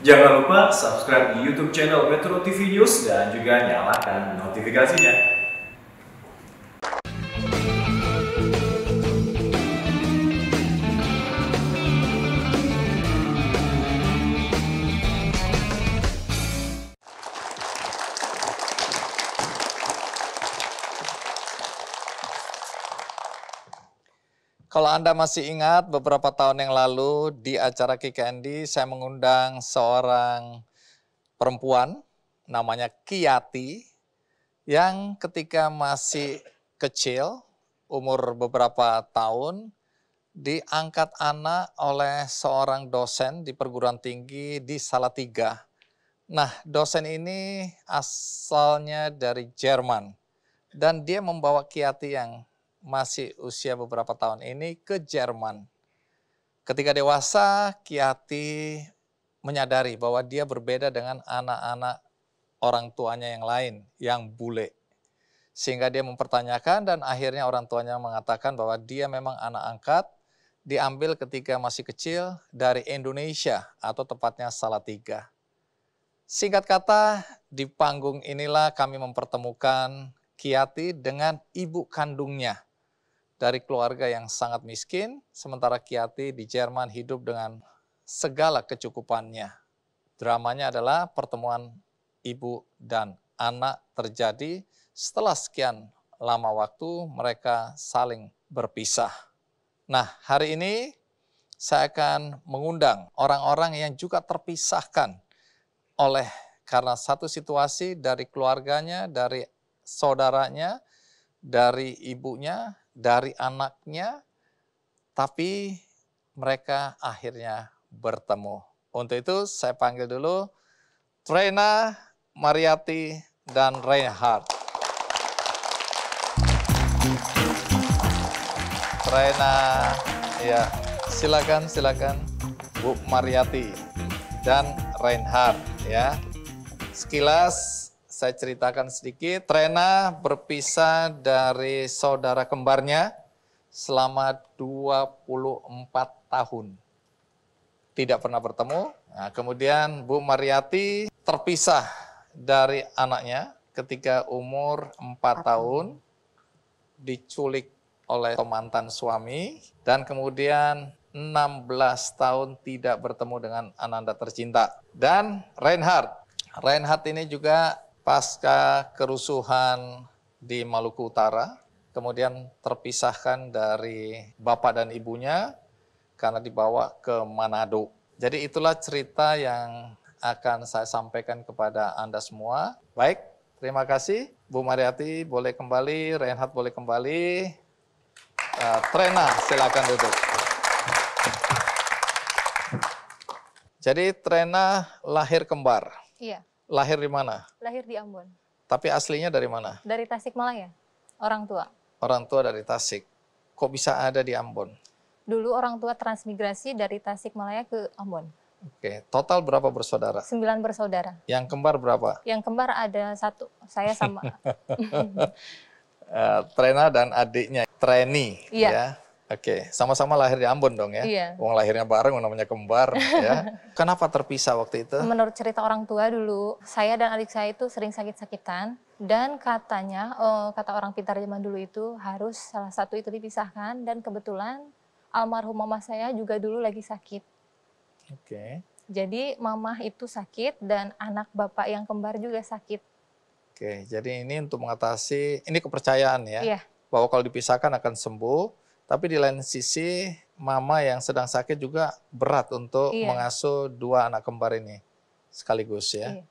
Jangan lupa subscribe di YouTube channel Metro TV News dan juga nyalakan notifikasinya. Kalau Anda masih ingat beberapa tahun yang lalu di acara Kikendi saya mengundang seorang perempuan namanya Kiati yang ketika masih kecil umur beberapa tahun diangkat anak oleh seorang dosen di perguruan tinggi di Salatiga. Nah, dosen ini asalnya dari Jerman dan dia membawa Kiati yang masih usia beberapa tahun ini ke Jerman. Ketika dewasa, Kiati menyadari bahwa dia berbeda dengan anak-anak orang tuanya yang lain, yang bule. Sehingga dia mempertanyakan dan akhirnya orang tuanya mengatakan bahwa dia memang anak angkat, diambil ketika masih kecil dari Indonesia atau tepatnya Salatiga. Singkat kata, di panggung inilah kami mempertemukan Kiati dengan ibu kandungnya dari keluarga yang sangat miskin, sementara Kiati di Jerman hidup dengan segala kecukupannya. Dramanya adalah pertemuan ibu dan anak terjadi setelah sekian lama waktu mereka saling berpisah. Nah, hari ini saya akan mengundang orang-orang yang juga terpisahkan oleh karena satu situasi dari keluarganya, dari saudaranya, dari ibunya, dari anaknya, tapi mereka akhirnya bertemu. Untuk itu saya panggil dulu Trena, Mariati, dan Reinhardt. Trena, ya silakan silakan Bu Mariati dan Reinhardt ya. Sekilas saya ceritakan sedikit. Trena berpisah dari saudara kembarnya selama 24 tahun. Tidak pernah bertemu. Nah, kemudian Bu Mariati terpisah dari anaknya ketika umur 4 tahun diculik oleh mantan suami dan kemudian 16 tahun tidak bertemu dengan Ananda tercinta. Dan Reinhardt. Reinhard ini juga pasca kerusuhan di Maluku Utara, kemudian terpisahkan dari bapak dan ibunya karena dibawa ke Manado. Jadi itulah cerita yang akan saya sampaikan kepada Anda semua. Baik, terima kasih. Bu Mariati boleh kembali, Reinhardt boleh kembali. Uh, Trena, silakan duduk. Jadi Trena lahir kembar. Iya. Lahir di mana? Lahir di Ambon. Tapi aslinya dari mana? Dari Tasik Malaya, Orang tua. Orang tua dari Tasik. Kok bisa ada di Ambon? Dulu orang tua transmigrasi dari Tasik Malaya ke Ambon. Oke, total berapa bersaudara? Sembilan bersaudara. Yang kembar berapa? Yang kembar ada satu, saya sama. uh, Trena dan adiknya, Treni. Iya. Ya. Oke, sama-sama lahir di Ambon dong ya. Iya. Uang lahirnya bareng, namanya kembar ya. Kenapa terpisah waktu itu? Menurut cerita orang tua dulu, saya dan adik saya itu sering sakit-sakitan dan katanya oh, kata orang pintar zaman dulu itu harus salah satu itu dipisahkan dan kebetulan almarhum mama saya juga dulu lagi sakit. Oke. Jadi mama itu sakit dan anak bapak yang kembar juga sakit. Oke, jadi ini untuk mengatasi ini kepercayaan ya. Iya. Bahwa kalau dipisahkan akan sembuh tapi di lain sisi, mama yang sedang sakit juga berat untuk iya. mengasuh dua anak kembar ini sekaligus ya. Iya.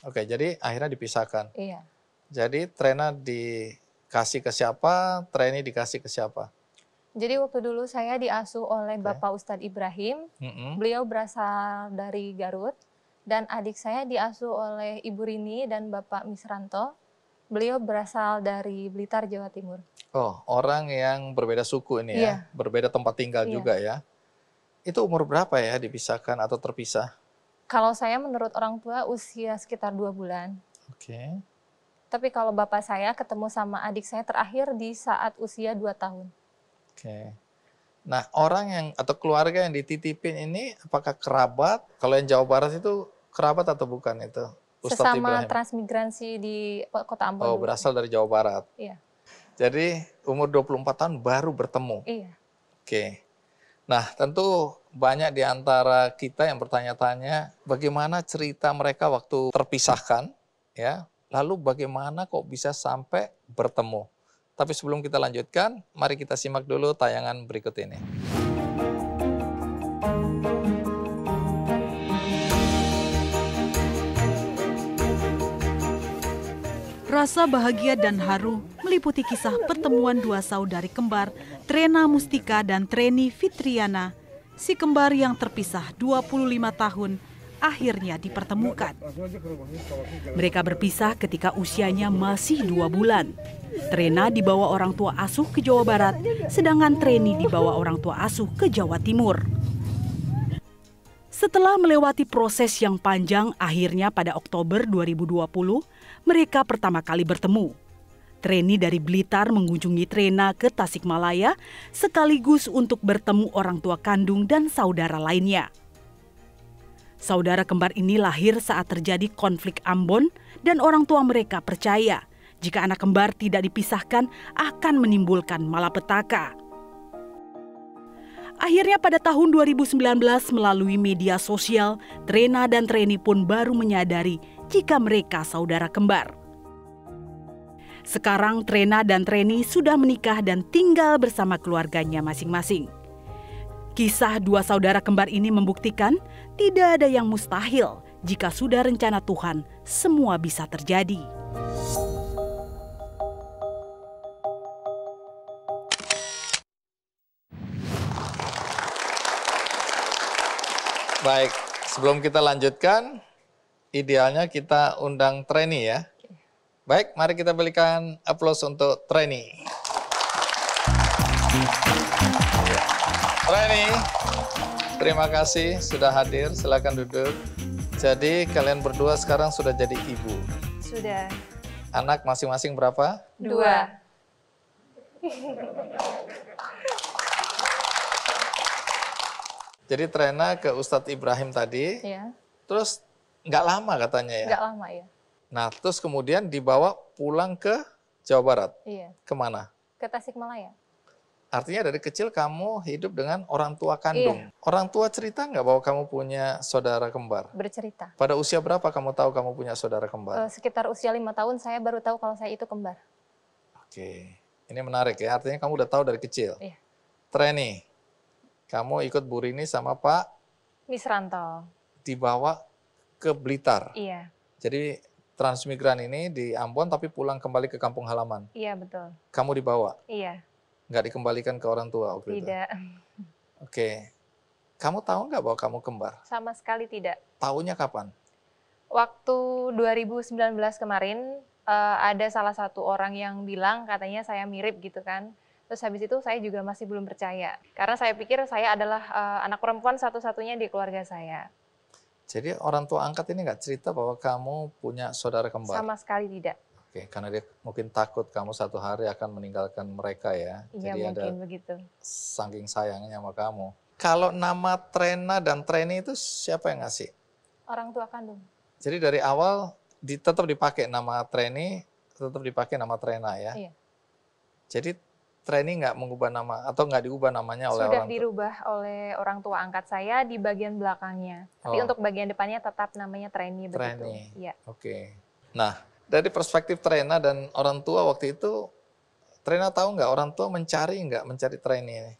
Oke, jadi akhirnya dipisahkan. Iya. Jadi Trena dikasih ke siapa, Treni dikasih ke siapa? Jadi waktu dulu saya diasuh oleh okay. Bapak Ustadz Ibrahim. Mm -hmm. Beliau berasal dari Garut dan adik saya diasuh oleh Ibu Rini dan Bapak Misranto. Beliau berasal dari Blitar, Jawa Timur. Oh, orang yang berbeda suku ini yeah. ya, iya. berbeda tempat tinggal yeah. juga ya. Itu umur berapa ya dipisahkan atau terpisah? Kalau saya menurut orang tua usia sekitar dua bulan. Oke. Okay. Tapi kalau bapak saya ketemu sama adik saya terakhir di saat usia dua tahun. Oke. Okay. Nah, orang yang atau keluarga yang dititipin ini apakah kerabat? Kalau yang Jawa Barat itu kerabat atau bukan itu? Ustadz sesama Ibrahim. transmigrasi di kota Ambon. Oh, berasal dari Jawa Barat. Iya. Jadi umur 24 tahun baru bertemu. Iya. Oke. Nah, tentu banyak di antara kita yang bertanya-tanya bagaimana cerita mereka waktu terpisahkan ya. Lalu bagaimana kok bisa sampai bertemu? Tapi sebelum kita lanjutkan, mari kita simak dulu tayangan berikut ini. Rasa bahagia dan haru meliputi kisah pertemuan dua saudari kembar, Trena Mustika dan Treni Fitriana. Si kembar yang terpisah 25 tahun akhirnya dipertemukan. Mereka berpisah ketika usianya masih dua bulan. Trena dibawa orang tua asuh ke Jawa Barat, sedangkan Treni dibawa orang tua asuh ke Jawa Timur. Setelah melewati proses yang panjang, akhirnya pada Oktober 2020, mereka pertama kali bertemu. Treni dari Blitar mengunjungi Trena ke Tasikmalaya sekaligus untuk bertemu orang tua kandung dan saudara lainnya. Saudara kembar ini lahir saat terjadi konflik Ambon dan orang tua mereka percaya jika anak kembar tidak dipisahkan akan menimbulkan malapetaka. Akhirnya pada tahun 2019 melalui media sosial, Trena dan Treni pun baru menyadari jika mereka saudara kembar. Sekarang Trena dan Treni sudah menikah dan tinggal bersama keluarganya masing-masing. Kisah dua saudara kembar ini membuktikan tidak ada yang mustahil jika sudah rencana Tuhan semua bisa terjadi. Baik, sebelum kita lanjutkan, idealnya kita undang trainee ya. Baik, mari kita berikan aplaus untuk trainee. Trainee, terima kasih sudah hadir. silahkan duduk. Jadi kalian berdua sekarang sudah jadi ibu. Sudah. Anak masing-masing berapa? Dua. Jadi Trena ke Ustadz Ibrahim tadi, ya. terus nggak lama katanya ya? Nggak lama ya. Nah terus kemudian dibawa pulang ke Jawa Barat? Iya. Kemana? Ke Tasikmalaya. Artinya dari kecil kamu hidup dengan orang tua kandung. Iya. Orang tua cerita nggak bahwa kamu punya saudara kembar? Bercerita. Pada usia berapa kamu tahu kamu punya saudara kembar? Eh, sekitar usia lima tahun saya baru tahu kalau saya itu kembar. Oke, ini menarik ya. Artinya kamu udah tahu dari kecil. Iya. Treni, kamu ikut Bu Rini sama Pak Misranto. Dibawa ke Blitar. Iya. Jadi transmigran ini di Ambon tapi pulang kembali ke kampung halaman. Iya, betul. Kamu dibawa? Iya. Nggak dikembalikan ke orang tua oke? Tidak. Tidak. Oke. Kamu tahu nggak bahwa kamu kembar? Sama sekali tidak. Tahunya kapan? Waktu 2019 kemarin, uh, ada salah satu orang yang bilang katanya saya mirip gitu kan. Terus habis itu saya juga masih belum percaya. Karena saya pikir saya adalah uh, anak perempuan satu-satunya di keluarga saya. Jadi orang tua angkat ini nggak cerita bahwa kamu punya saudara kembar? Sama sekali tidak. Oke, karena dia mungkin takut kamu satu hari akan meninggalkan mereka ya. Iya Jadi mungkin ada begitu. Saking sayangnya sama kamu. Kalau nama Trena dan Treni itu siapa yang ngasih? Orang tua kandung. Jadi dari awal di, tetap dipakai nama Treni, tetap dipakai nama Trena ya? Iya. Jadi Training nggak mengubah nama atau nggak diubah namanya oleh Sudah orang dirubah oleh orang tua angkat saya di bagian belakangnya. Tapi oh. untuk bagian depannya tetap namanya trainee, trainee. Ya. Oke. Okay. Nah, dari perspektif trainer dan orang tua waktu itu, trainer tahu nggak orang tua mencari nggak mencari trainee ini?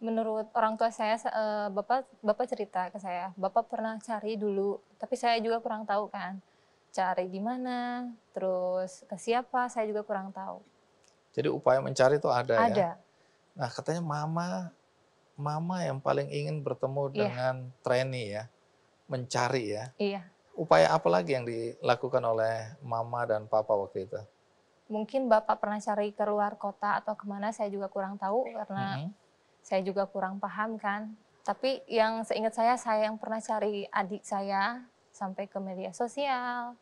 menurut orang tua saya eh, bapak bapak cerita ke saya bapak pernah cari dulu tapi saya juga kurang tahu kan cari di mana terus ke siapa saya juga kurang tahu jadi upaya mencari itu ada, ada. ya. Nah katanya mama, mama yang paling ingin bertemu yeah. dengan trainee ya, mencari ya. Iya. Upaya apa lagi yang dilakukan oleh mama dan papa waktu itu? Mungkin bapak pernah cari ke luar kota atau kemana, saya juga kurang tahu karena mm -hmm. saya juga kurang paham kan. Tapi yang seingat saya, saya yang pernah cari adik saya sampai ke media sosial,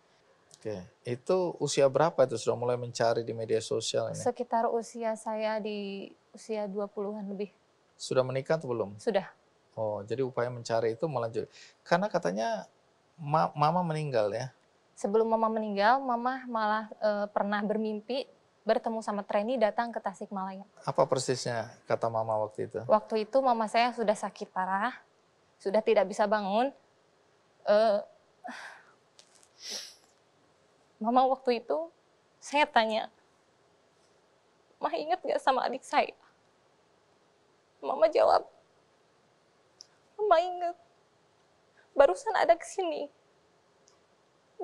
Oke, itu usia berapa itu sudah mulai mencari di media sosial ini? Sekitar usia saya di usia 20-an lebih. Sudah menikah atau belum? Sudah. Oh, jadi upaya mencari itu melanjut. Karena katanya ma mama meninggal ya? Sebelum mama meninggal, mama malah e, pernah bermimpi bertemu sama Treni datang ke Tasikmalaya. Apa persisnya kata mama waktu itu? Waktu itu mama saya sudah sakit parah, sudah tidak bisa bangun. E, Mama waktu itu saya tanya, Mah ingat gak sama adik saya? Mama jawab, Mama ingat. Barusan ada kesini.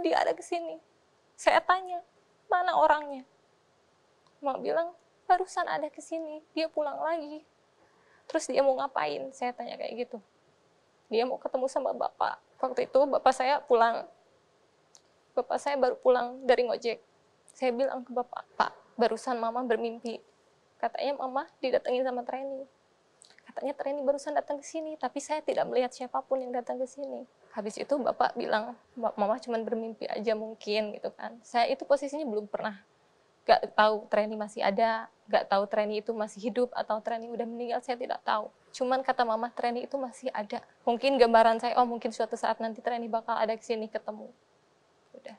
Dia ada kesini. Saya tanya, mana orangnya? Mama bilang, barusan ada kesini. Dia pulang lagi. Terus dia mau ngapain? Saya tanya kayak gitu. Dia mau ketemu sama bapak. Waktu itu bapak saya pulang bapak saya baru pulang dari ngojek. Saya bilang ke bapak, Pak, barusan mama bermimpi. Katanya mama didatengin sama Treni. Katanya Treni barusan datang ke sini, tapi saya tidak melihat siapapun yang datang ke sini. Habis itu bapak bilang, mama cuma bermimpi aja mungkin gitu kan. Saya itu posisinya belum pernah gak tahu Treni masih ada, gak tahu Treni itu masih hidup atau Treni udah meninggal, saya tidak tahu. Cuman kata mama Treni itu masih ada. Mungkin gambaran saya, oh mungkin suatu saat nanti Treni bakal ada ke sini ketemu udah.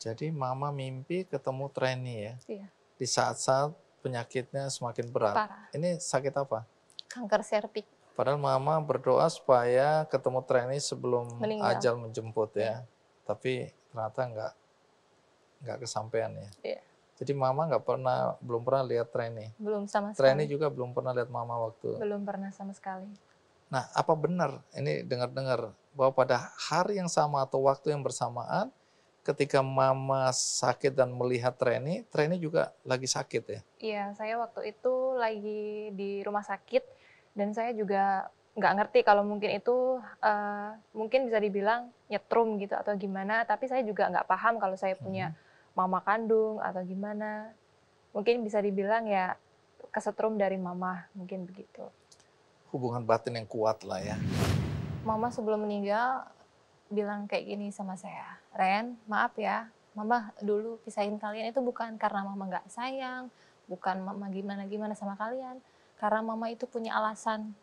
Jadi mama mimpi ketemu trainee ya? Iya. Di saat-saat penyakitnya semakin berat. Parah. Ini sakit apa? Kanker serviks. Padahal mama berdoa supaya ketemu trainee sebelum Meninggal. ajal menjemput ya. Iya. Tapi ternyata enggak enggak kesampaian ya. Iya. Jadi mama enggak pernah belum pernah lihat trainee. Belum sama sekali. Trainee juga belum pernah lihat mama waktu. Belum pernah sama sekali. Nah, apa benar ini dengar-dengar bahwa pada hari yang sama atau waktu yang bersamaan ketika mama sakit dan melihat Treni, Treni juga lagi sakit ya? Iya, saya waktu itu lagi di rumah sakit dan saya juga nggak ngerti kalau mungkin itu uh, mungkin bisa dibilang nyetrum gitu atau gimana, tapi saya juga nggak paham kalau saya punya hmm. mama kandung atau gimana. Mungkin bisa dibilang ya kesetrum dari mama, mungkin begitu hubungan batin yang kuat lah ya. Mama sebelum meninggal bilang kayak gini sama saya, Ren, maaf ya, Mama dulu pisahin kalian itu bukan karena Mama nggak sayang, bukan Mama gimana-gimana sama kalian, karena Mama itu punya alasan.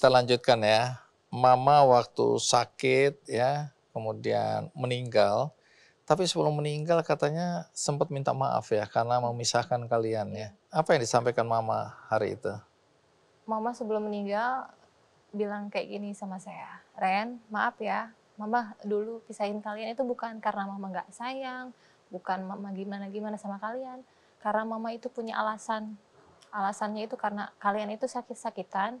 kita lanjutkan ya. Mama waktu sakit ya, kemudian meninggal. Tapi sebelum meninggal katanya sempat minta maaf ya karena memisahkan kalian ya. Apa yang disampaikan mama hari itu? Mama sebelum meninggal bilang kayak gini sama saya, Ren, maaf ya, mama dulu pisahin kalian itu bukan karena mama gak sayang, bukan mama gimana gimana sama kalian, karena mama itu punya alasan. Alasannya itu karena kalian itu sakit-sakitan,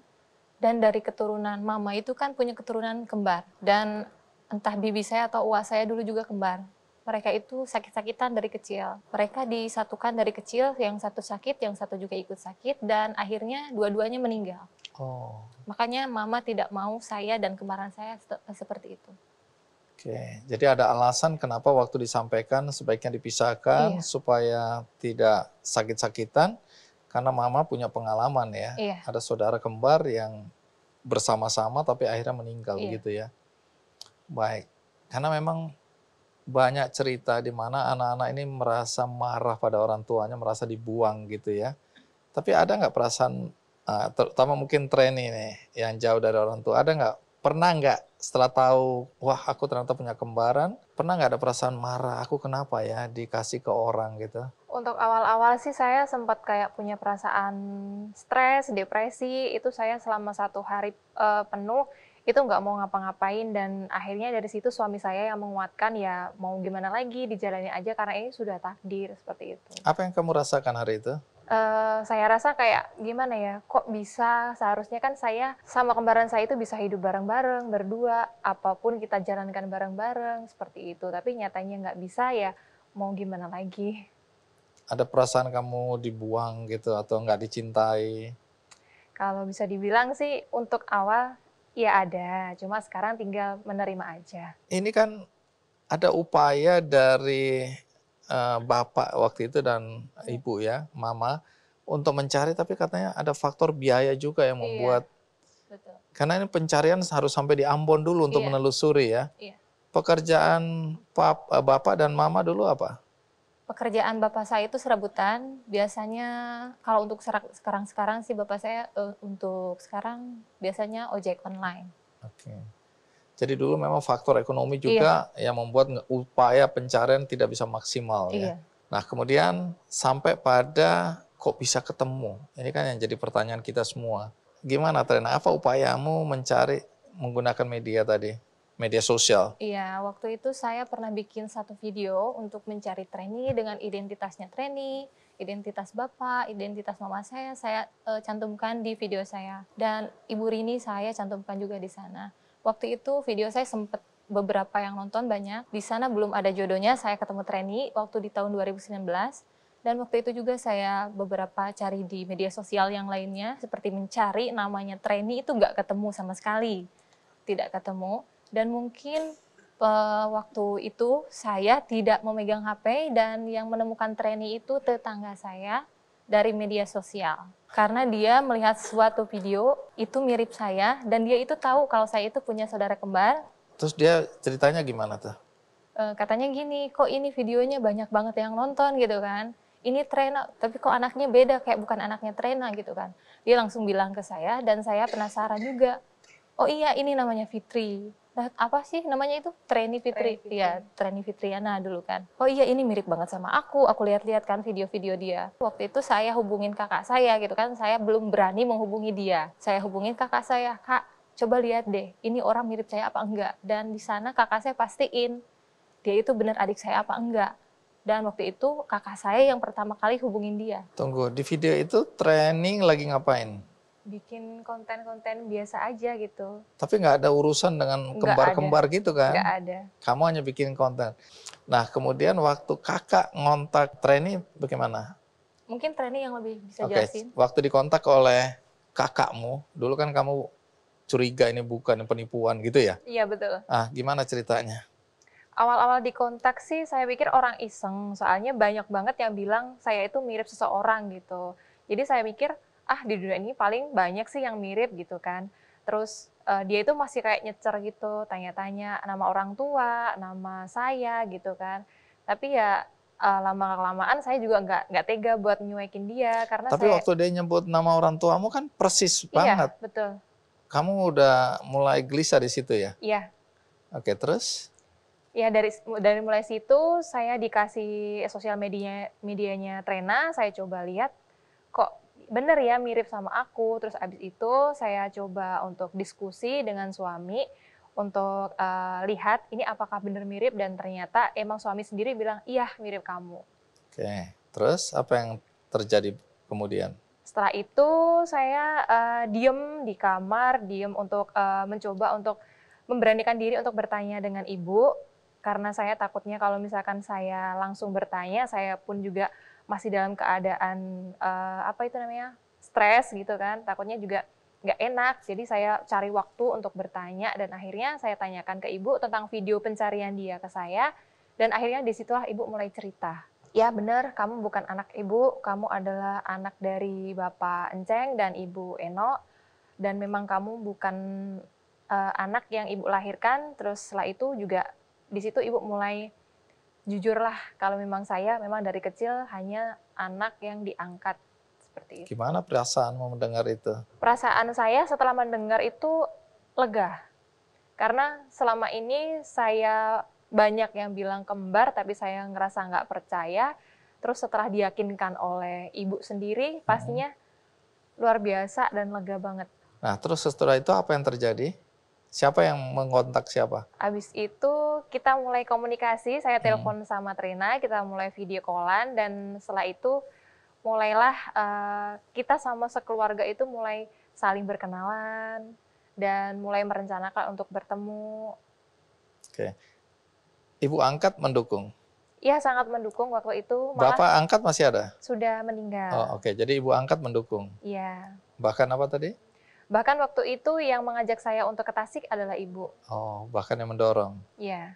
dan dari keturunan mama itu kan punya keturunan kembar dan entah bibi saya atau Uas saya dulu juga kembar mereka itu sakit-sakitan dari kecil. Mereka disatukan dari kecil, yang satu sakit, yang satu juga ikut sakit, dan akhirnya dua-duanya meninggal. Oh. Makanya mama tidak mau saya dan kembaran saya seperti itu. Oke, jadi ada alasan kenapa waktu disampaikan sebaiknya dipisahkan iya. supaya tidak sakit-sakitan karena mama punya pengalaman ya. Iya. Ada saudara kembar yang bersama-sama tapi akhirnya meninggal iya. gitu ya. Baik. Karena memang banyak cerita di mana anak-anak ini merasa marah pada orang tuanya, merasa dibuang gitu ya. Tapi ada nggak perasaan, ah, terutama mungkin tren ini yang jauh dari orang tua, ada nggak pernah nggak setelah tahu wah aku ternyata punya kembaran pernah nggak ada perasaan marah aku kenapa ya dikasih ke orang gitu untuk awal-awal sih saya sempat kayak punya perasaan stres, depresi, itu saya selama satu hari uh, penuh itu nggak mau ngapa-ngapain dan akhirnya dari situ suami saya yang menguatkan ya mau gimana lagi dijalani aja karena ini sudah takdir seperti itu. Apa yang kamu rasakan hari itu? Uh, saya rasa kayak gimana ya, kok bisa seharusnya kan saya sama kembaran saya itu bisa hidup bareng-bareng, berdua, apapun kita jalankan bareng-bareng seperti itu. Tapi nyatanya nggak bisa ya, mau gimana lagi ada perasaan kamu dibuang gitu atau nggak dicintai? Kalau bisa dibilang sih untuk awal ya ada, cuma sekarang tinggal menerima aja. Ini kan ada upaya dari uh, bapak waktu itu dan iya. ibu ya, mama untuk mencari tapi katanya ada faktor biaya juga yang iya, membuat iya. Betul. Karena ini pencarian harus sampai di Ambon dulu untuk iya. menelusuri ya. Iya. Pekerjaan pap, eh, bapak dan mama dulu apa? pekerjaan bapak saya itu serabutan. Biasanya kalau untuk sekarang-sekarang sih bapak saya uh, untuk sekarang biasanya ojek online. Oke. Jadi dulu memang faktor ekonomi juga iya. yang membuat upaya pencarian tidak bisa maksimal ya. iya. ya. Nah, kemudian sampai pada kok bisa ketemu. Ini kan yang jadi pertanyaan kita semua. Gimana Trena? Apa upayamu mencari menggunakan media tadi? media sosial? Iya, waktu itu saya pernah bikin satu video untuk mencari Treni dengan identitasnya Treni, identitas bapak, identitas mama saya, saya e, cantumkan di video saya. Dan Ibu Rini saya cantumkan juga di sana. Waktu itu video saya sempat beberapa yang nonton banyak. Di sana belum ada jodohnya, saya ketemu Treni waktu di tahun 2019. Dan waktu itu juga saya beberapa cari di media sosial yang lainnya, seperti mencari namanya Treni itu nggak ketemu sama sekali. Tidak ketemu dan mungkin uh, waktu itu saya tidak memegang HP dan yang menemukan treni itu tetangga saya dari media sosial. Karena dia melihat suatu video itu mirip saya dan dia itu tahu kalau saya itu punya saudara kembar. Terus dia ceritanya gimana tuh? Eh, katanya gini, kok ini videonya banyak banget yang nonton gitu kan. Ini tren, tapi kok anaknya beda kayak bukan anaknya trainer gitu kan. Dia langsung bilang ke saya dan saya penasaran juga. Oh iya ini namanya Fitri Nah, apa sih namanya itu Treni Fitri, Fitri. ya Treni Fitriana dulu kan oh iya ini mirip banget sama aku aku lihat-lihat kan video-video dia waktu itu saya hubungin kakak saya gitu kan saya belum berani menghubungi dia saya hubungin kakak saya kak coba lihat deh ini orang mirip saya apa enggak dan di sana kakak saya pastiin dia itu benar adik saya apa enggak dan waktu itu kakak saya yang pertama kali hubungin dia tunggu di video itu training lagi ngapain bikin konten-konten biasa aja gitu. Tapi nggak ada urusan dengan kembar-kembar gitu kan? Nggak ada. Kamu hanya bikin konten. Nah kemudian waktu kakak ngontak Treni bagaimana? Mungkin Treni yang lebih bisa okay. jelasin. Waktu dikontak oleh kakakmu, dulu kan kamu curiga ini bukan penipuan gitu ya? Iya betul. Ah gimana ceritanya? awal-awal dikontak sih saya pikir orang iseng, soalnya banyak banget yang bilang saya itu mirip seseorang gitu. Jadi saya pikir ah di dunia ini paling banyak sih yang mirip gitu kan terus uh, dia itu masih kayak nyecer gitu tanya-tanya nama orang tua nama saya gitu kan tapi ya uh, eh, lama kelamaan saya juga nggak nggak tega buat nyuekin dia karena tapi saya, waktu dia nyebut nama orang tuamu kan persis iya, banget betul kamu udah mulai gelisah di situ ya iya oke terus ya dari dari mulai situ saya dikasih sosial media medianya Trena saya coba lihat kok bener ya mirip sama aku. Terus abis itu saya coba untuk diskusi dengan suami untuk uh, lihat ini apakah bener mirip dan ternyata emang suami sendiri bilang iya mirip kamu. Oke, terus apa yang terjadi kemudian? Setelah itu saya uh, diem di kamar, diem untuk uh, mencoba untuk memberanikan diri untuk bertanya dengan ibu karena saya takutnya kalau misalkan saya langsung bertanya, saya pun juga masih dalam keadaan uh, apa itu namanya stres gitu kan takutnya juga nggak enak jadi saya cari waktu untuk bertanya dan akhirnya saya tanyakan ke ibu tentang video pencarian dia ke saya dan akhirnya disitulah ibu mulai cerita ya benar kamu bukan anak ibu kamu adalah anak dari bapak enceng dan ibu eno dan memang kamu bukan uh, anak yang ibu lahirkan terus setelah itu juga di situ ibu mulai jujurlah kalau memang saya memang dari kecil hanya anak yang diangkat seperti itu. Gimana perasaan mau mendengar itu? Perasaan saya setelah mendengar itu lega. Karena selama ini saya banyak yang bilang kembar, tapi saya ngerasa nggak percaya. Terus setelah diyakinkan oleh ibu sendiri, hmm. pastinya hmm. luar biasa dan lega banget. Nah, terus setelah itu apa yang terjadi? Siapa yang mengontak siapa? Abis itu kita mulai komunikasi, saya hmm. telepon hmm. sama Trina, kita mulai video callan dan setelah itu mulailah uh, kita sama sekeluarga itu mulai saling berkenalan dan mulai merencanakan untuk bertemu. Oke. Ibu angkat mendukung? Iya sangat mendukung waktu itu. Malah Bapak angkat masih ada? Sudah meninggal. Oh oke, jadi ibu angkat mendukung? Iya. Bahkan apa tadi? Bahkan waktu itu yang mengajak saya untuk ke Tasik adalah ibu. Oh, bahkan yang mendorong. Iya.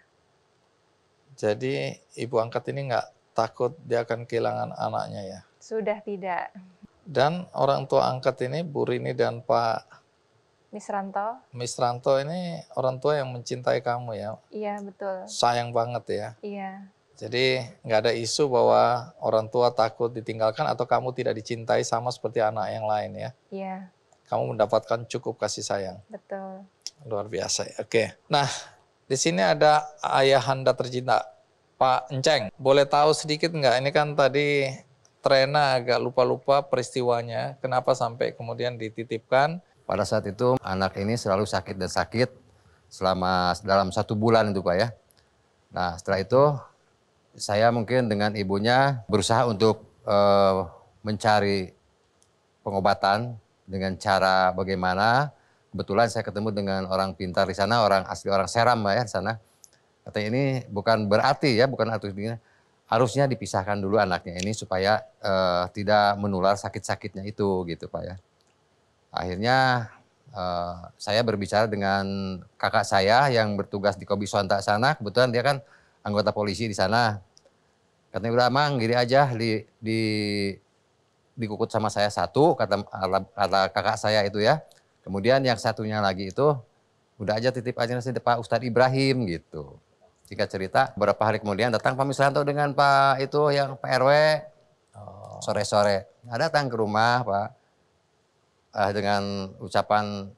Jadi ibu angkat ini nggak takut dia akan kehilangan anaknya ya? Sudah tidak. Dan orang tua angkat ini Bu Rini dan Pak Misranto. Misranto ini orang tua yang mencintai kamu ya. Iya betul. Sayang banget ya. Iya. Jadi nggak ada isu bahwa orang tua takut ditinggalkan atau kamu tidak dicintai sama seperti anak yang lain ya. Iya kamu mendapatkan cukup kasih sayang. Betul. Luar biasa. Ya. Oke. Nah, di sini ada ayahanda tercinta, Pak Enceng. Boleh tahu sedikit nggak? Ini kan tadi Trena agak lupa-lupa peristiwanya. Kenapa sampai kemudian dititipkan? Pada saat itu anak ini selalu sakit dan sakit selama dalam satu bulan itu Pak ya. Nah setelah itu saya mungkin dengan ibunya berusaha untuk uh, mencari pengobatan dengan cara bagaimana. Kebetulan saya ketemu dengan orang pintar di sana, orang asli orang Seram mbak ya di sana. Katanya ini bukan berarti ya, bukan artinya harusnya dipisahkan dulu anaknya ini supaya uh, tidak menular sakit-sakitnya itu gitu pak ya. Akhirnya uh, saya berbicara dengan kakak saya yang bertugas di Kobi Sontak sana, kebetulan dia kan anggota polisi di sana. Katanya udah mang gini aja di, di dikukut sama saya satu kata kata kakak saya itu ya. Kemudian yang satunya lagi itu udah aja titip aja nanti Pak Ustadz Ibrahim gitu. Jika cerita beberapa hari kemudian datang Pak Misranto dengan Pak itu yang Pak RW oh. sore-sore. Oh. Nah, datang ke rumah Pak uh, dengan ucapan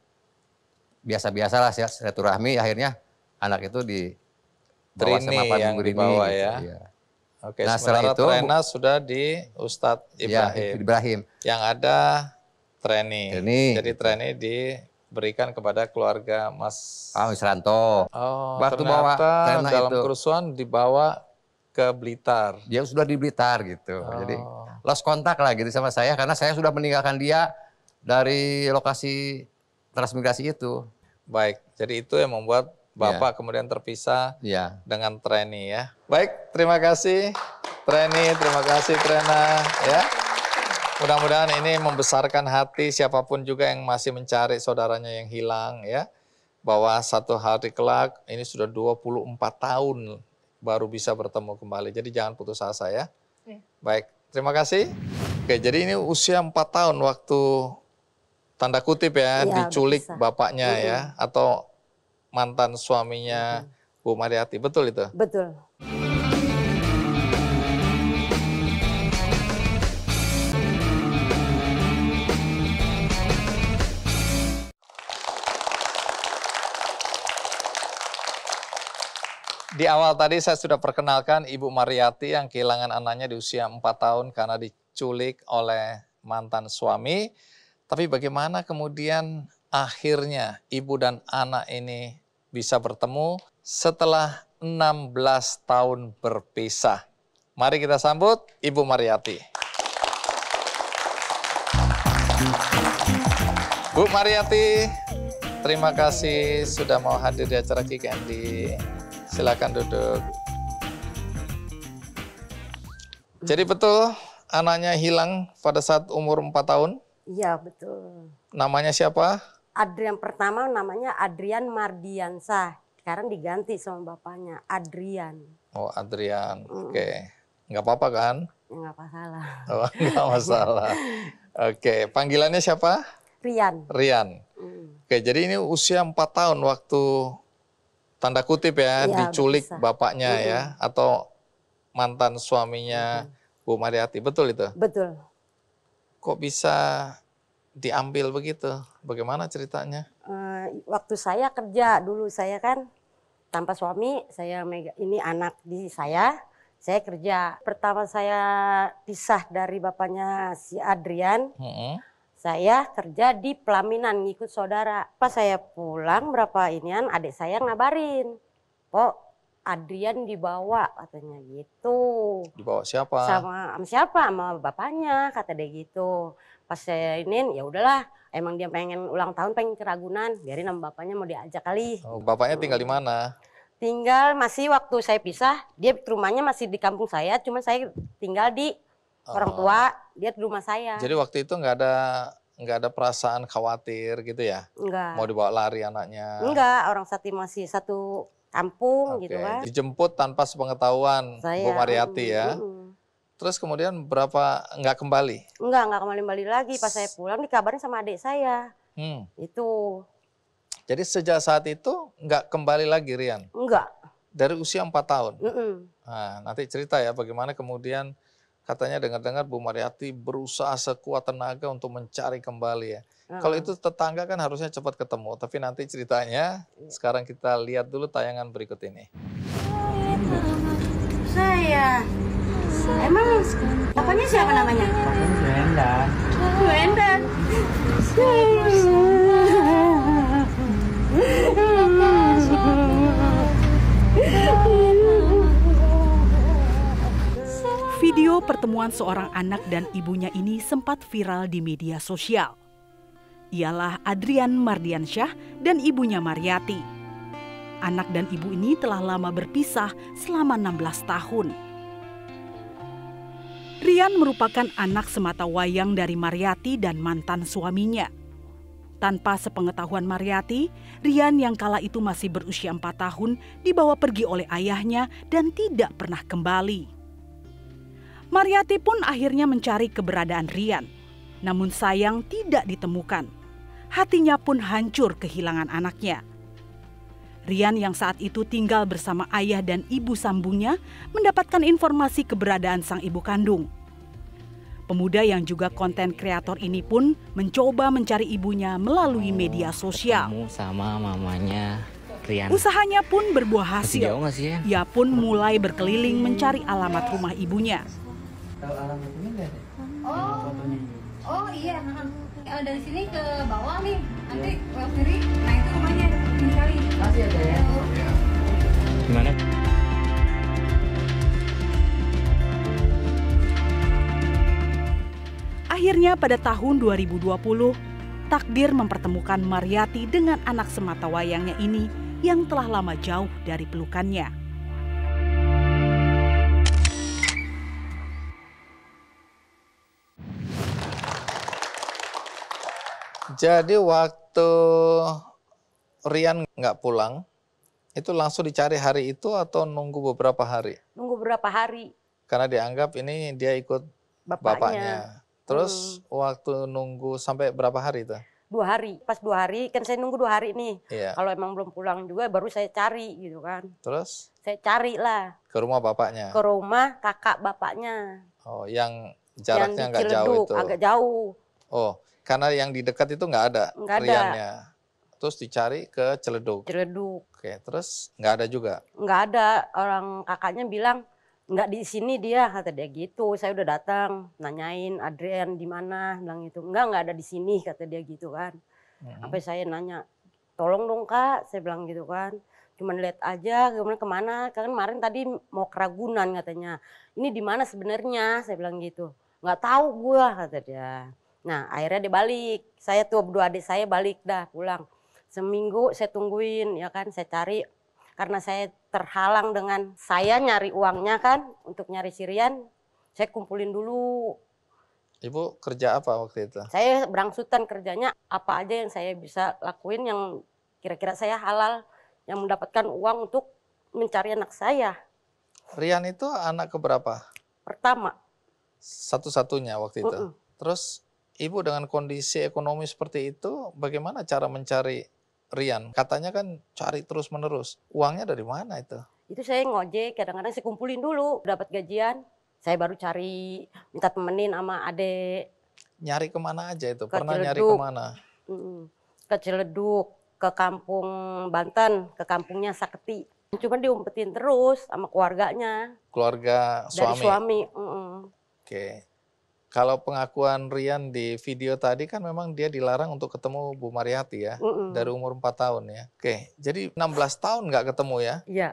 biasa-biasa lah silaturahmi akhirnya anak itu di Trini sama Pak yang Gurimi, ya. Gitu, ya iya. Oke, nah, setelah itu Rena sudah di Ustadz ya, Ibrahim. Ya, Ibrahim. Yang ada training. Ini. Jadi training diberikan kepada keluarga Mas Ah Wisranto. Oh, Waktu bawa bawa dalam itu. kerusuhan dibawa ke Blitar. Dia sudah di Blitar gitu. Oh. Jadi lost kontak lagi gitu sama saya karena saya sudah meninggalkan dia dari lokasi transmigrasi itu. Baik, jadi itu yang membuat Bapak yeah. kemudian terpisah yeah. dengan Treni ya. Baik, terima kasih Treni, terima kasih Trena ya. Mudah-mudahan ini membesarkan hati siapapun juga yang masih mencari saudaranya yang hilang ya. Bahwa satu hari kelak ini sudah 24 tahun baru bisa bertemu kembali. Jadi jangan putus asa ya. ya. Baik, terima kasih. Oke, jadi ini usia 4 tahun waktu tanda kutip ya, ya diculik bisa. bapaknya ya, ya atau mantan suaminya Bu Mariati, betul itu? Betul. Di awal tadi saya sudah perkenalkan Ibu Mariati yang kehilangan anaknya di usia 4 tahun karena diculik oleh mantan suami. Tapi bagaimana kemudian akhirnya ibu dan anak ini bisa bertemu setelah 16 tahun berpisah. Mari kita sambut Ibu Mariati. Bu Mariati, terima kasih sudah mau hadir di acara KKND. Silakan duduk. Jadi betul anaknya hilang pada saat umur 4 tahun? Iya, betul. Namanya siapa? Adrian pertama namanya Adrian Mardiansah. Sekarang diganti sama bapaknya Adrian. Oh Adrian, mm. oke. Okay. Nggak apa-apa kan? Ya, nggak masalah. Oh, nggak masalah. oke, okay. panggilannya siapa? Rian. Rian. Mm. Oke, okay, jadi ini usia 4 tahun waktu tanda kutip ya, ya diculik bisa. bapaknya mm. ya atau mantan suaminya mm. Bu Mariati, betul itu? Betul. Kok bisa diambil begitu? Bagaimana ceritanya? Uh, waktu saya kerja dulu saya kan tanpa suami, saya mega, ini anak di saya, saya kerja. Pertama saya pisah dari bapaknya si Adrian. Hmm. Saya kerja di pelaminan ngikut saudara. Pas saya pulang berapa inian adik saya ngabarin. oh Adrian dibawa katanya gitu. Dibawa siapa? sama siapa? Sama bapaknya kata dia gitu pas saya ini ya udahlah emang dia pengen ulang tahun pengen keragunan biarin nama bapaknya mau diajak kali oh, bapaknya tinggal di mana tinggal masih waktu saya pisah dia rumahnya masih di kampung saya cuman saya tinggal di orang oh. tua dia di rumah saya jadi waktu itu nggak ada nggak ada perasaan khawatir gitu ya? Enggak. Mau dibawa lari anaknya? Enggak, orang satu masih satu kampung okay. gitu kan. Dijemput tanpa sepengetahuan Saya, Bu Mariati ya? Mm, Terus kemudian berapa nggak kembali? Nggak nggak kembali-kembali lagi. Pas saya pulang dikabarin sama adik saya. Hmm. Itu. Jadi sejak saat itu nggak kembali lagi Rian? Nggak. Dari usia 4 tahun? Mm -mm. Nah, nanti cerita ya bagaimana kemudian katanya dengar-dengar Bu Mariati berusaha sekuat tenaga untuk mencari kembali ya. Mm. Kalau itu tetangga kan harusnya cepat ketemu. Tapi nanti ceritanya mm. sekarang kita lihat dulu tayangan berikut ini. Saya Emang bapaknya siapa namanya? Bapaknya Video pertemuan seorang anak dan ibunya ini sempat viral di media sosial. Ialah Adrian Mardiansyah dan ibunya Mariati. Anak dan ibu ini telah lama berpisah selama 16 tahun. Rian merupakan anak semata wayang dari Mariati dan mantan suaminya. Tanpa sepengetahuan Mariati, Rian yang kala itu masih berusia 4 tahun dibawa pergi oleh ayahnya dan tidak pernah kembali. Mariati pun akhirnya mencari keberadaan Rian. Namun sayang tidak ditemukan. Hatinya pun hancur kehilangan anaknya. Rian yang saat itu tinggal bersama ayah dan ibu sambungnya mendapatkan informasi keberadaan sang ibu kandung. Pemuda yang juga konten kreator ini pun mencoba mencari ibunya melalui media sosial. sama mamanya Rian. Usahanya pun berbuah hasil. Ia pun mulai berkeliling mencari alamat rumah ibunya. Oh. Oh iya, nah, eh, dari sini ke bawah nih. Nanti kiri, eh, nah itu rumahnya. Akhirnya pada tahun 2020, takdir mempertemukan Mariati dengan anak semata wayangnya ini yang telah lama jauh dari pelukannya. Jadi waktu Rian nggak pulang, itu langsung dicari hari itu atau nunggu beberapa hari? Nunggu beberapa hari. Karena dianggap ini dia ikut bapaknya. bapaknya. Terus hmm. waktu nunggu sampai berapa hari itu? Dua hari. Pas dua hari, kan saya nunggu dua hari nih. Iya. Kalau emang belum pulang juga baru saya cari gitu kan. Terus? Saya cari lah. Ke rumah bapaknya? Ke rumah kakak bapaknya. Oh, yang jaraknya nggak jauh itu? agak jauh. Oh, karena yang di dekat itu nggak ada? Nggak ada terus dicari ke Celeduk. Celeduk. Oke, terus nggak ada juga? Nggak ada, orang kakaknya bilang nggak di sini dia kata dia gitu. Saya udah datang nanyain Adrian di mana, bilang itu Nggak nggak ada di sini kata dia gitu kan. Mm-hmm. Apa saya nanya, tolong dong kak, saya bilang gitu kan. Cuman lihat aja, kemudian kemana? Kan kemarin tadi mau keragunan katanya. Ini di mana sebenarnya? Saya bilang gitu. Nggak tahu gua kata dia. Nah akhirnya dia balik. Saya tuh berdua adik saya balik dah pulang seminggu saya tungguin ya kan saya cari karena saya terhalang dengan saya nyari uangnya kan untuk nyari sirian saya kumpulin dulu Ibu kerja apa waktu itu? Saya berangsutan kerjanya apa aja yang saya bisa lakuin yang kira-kira saya halal yang mendapatkan uang untuk mencari anak saya. Rian itu anak keberapa? Pertama. Satu-satunya waktu itu. Mm -mm. Terus ibu dengan kondisi ekonomi seperti itu, bagaimana cara mencari Rian, katanya kan cari terus menerus. Uangnya dari mana itu? Itu saya ngojek, kadang-kadang saya kumpulin dulu, dapat gajian, saya baru cari minta temenin sama adek. Nyari kemana aja itu? Ke Pernah Ciledug. nyari kemana? Ke Ciledug, ke kampung Banten, ke kampungnya Sakti. Cuman diumpetin terus sama keluarganya. Keluarga suami? Dari suami. Oke kalau pengakuan Rian di video tadi kan memang dia dilarang untuk ketemu Bu Mariati ya, mm -mm. dari umur 4 tahun ya. Oke, jadi 16 tahun nggak ketemu ya? Iya.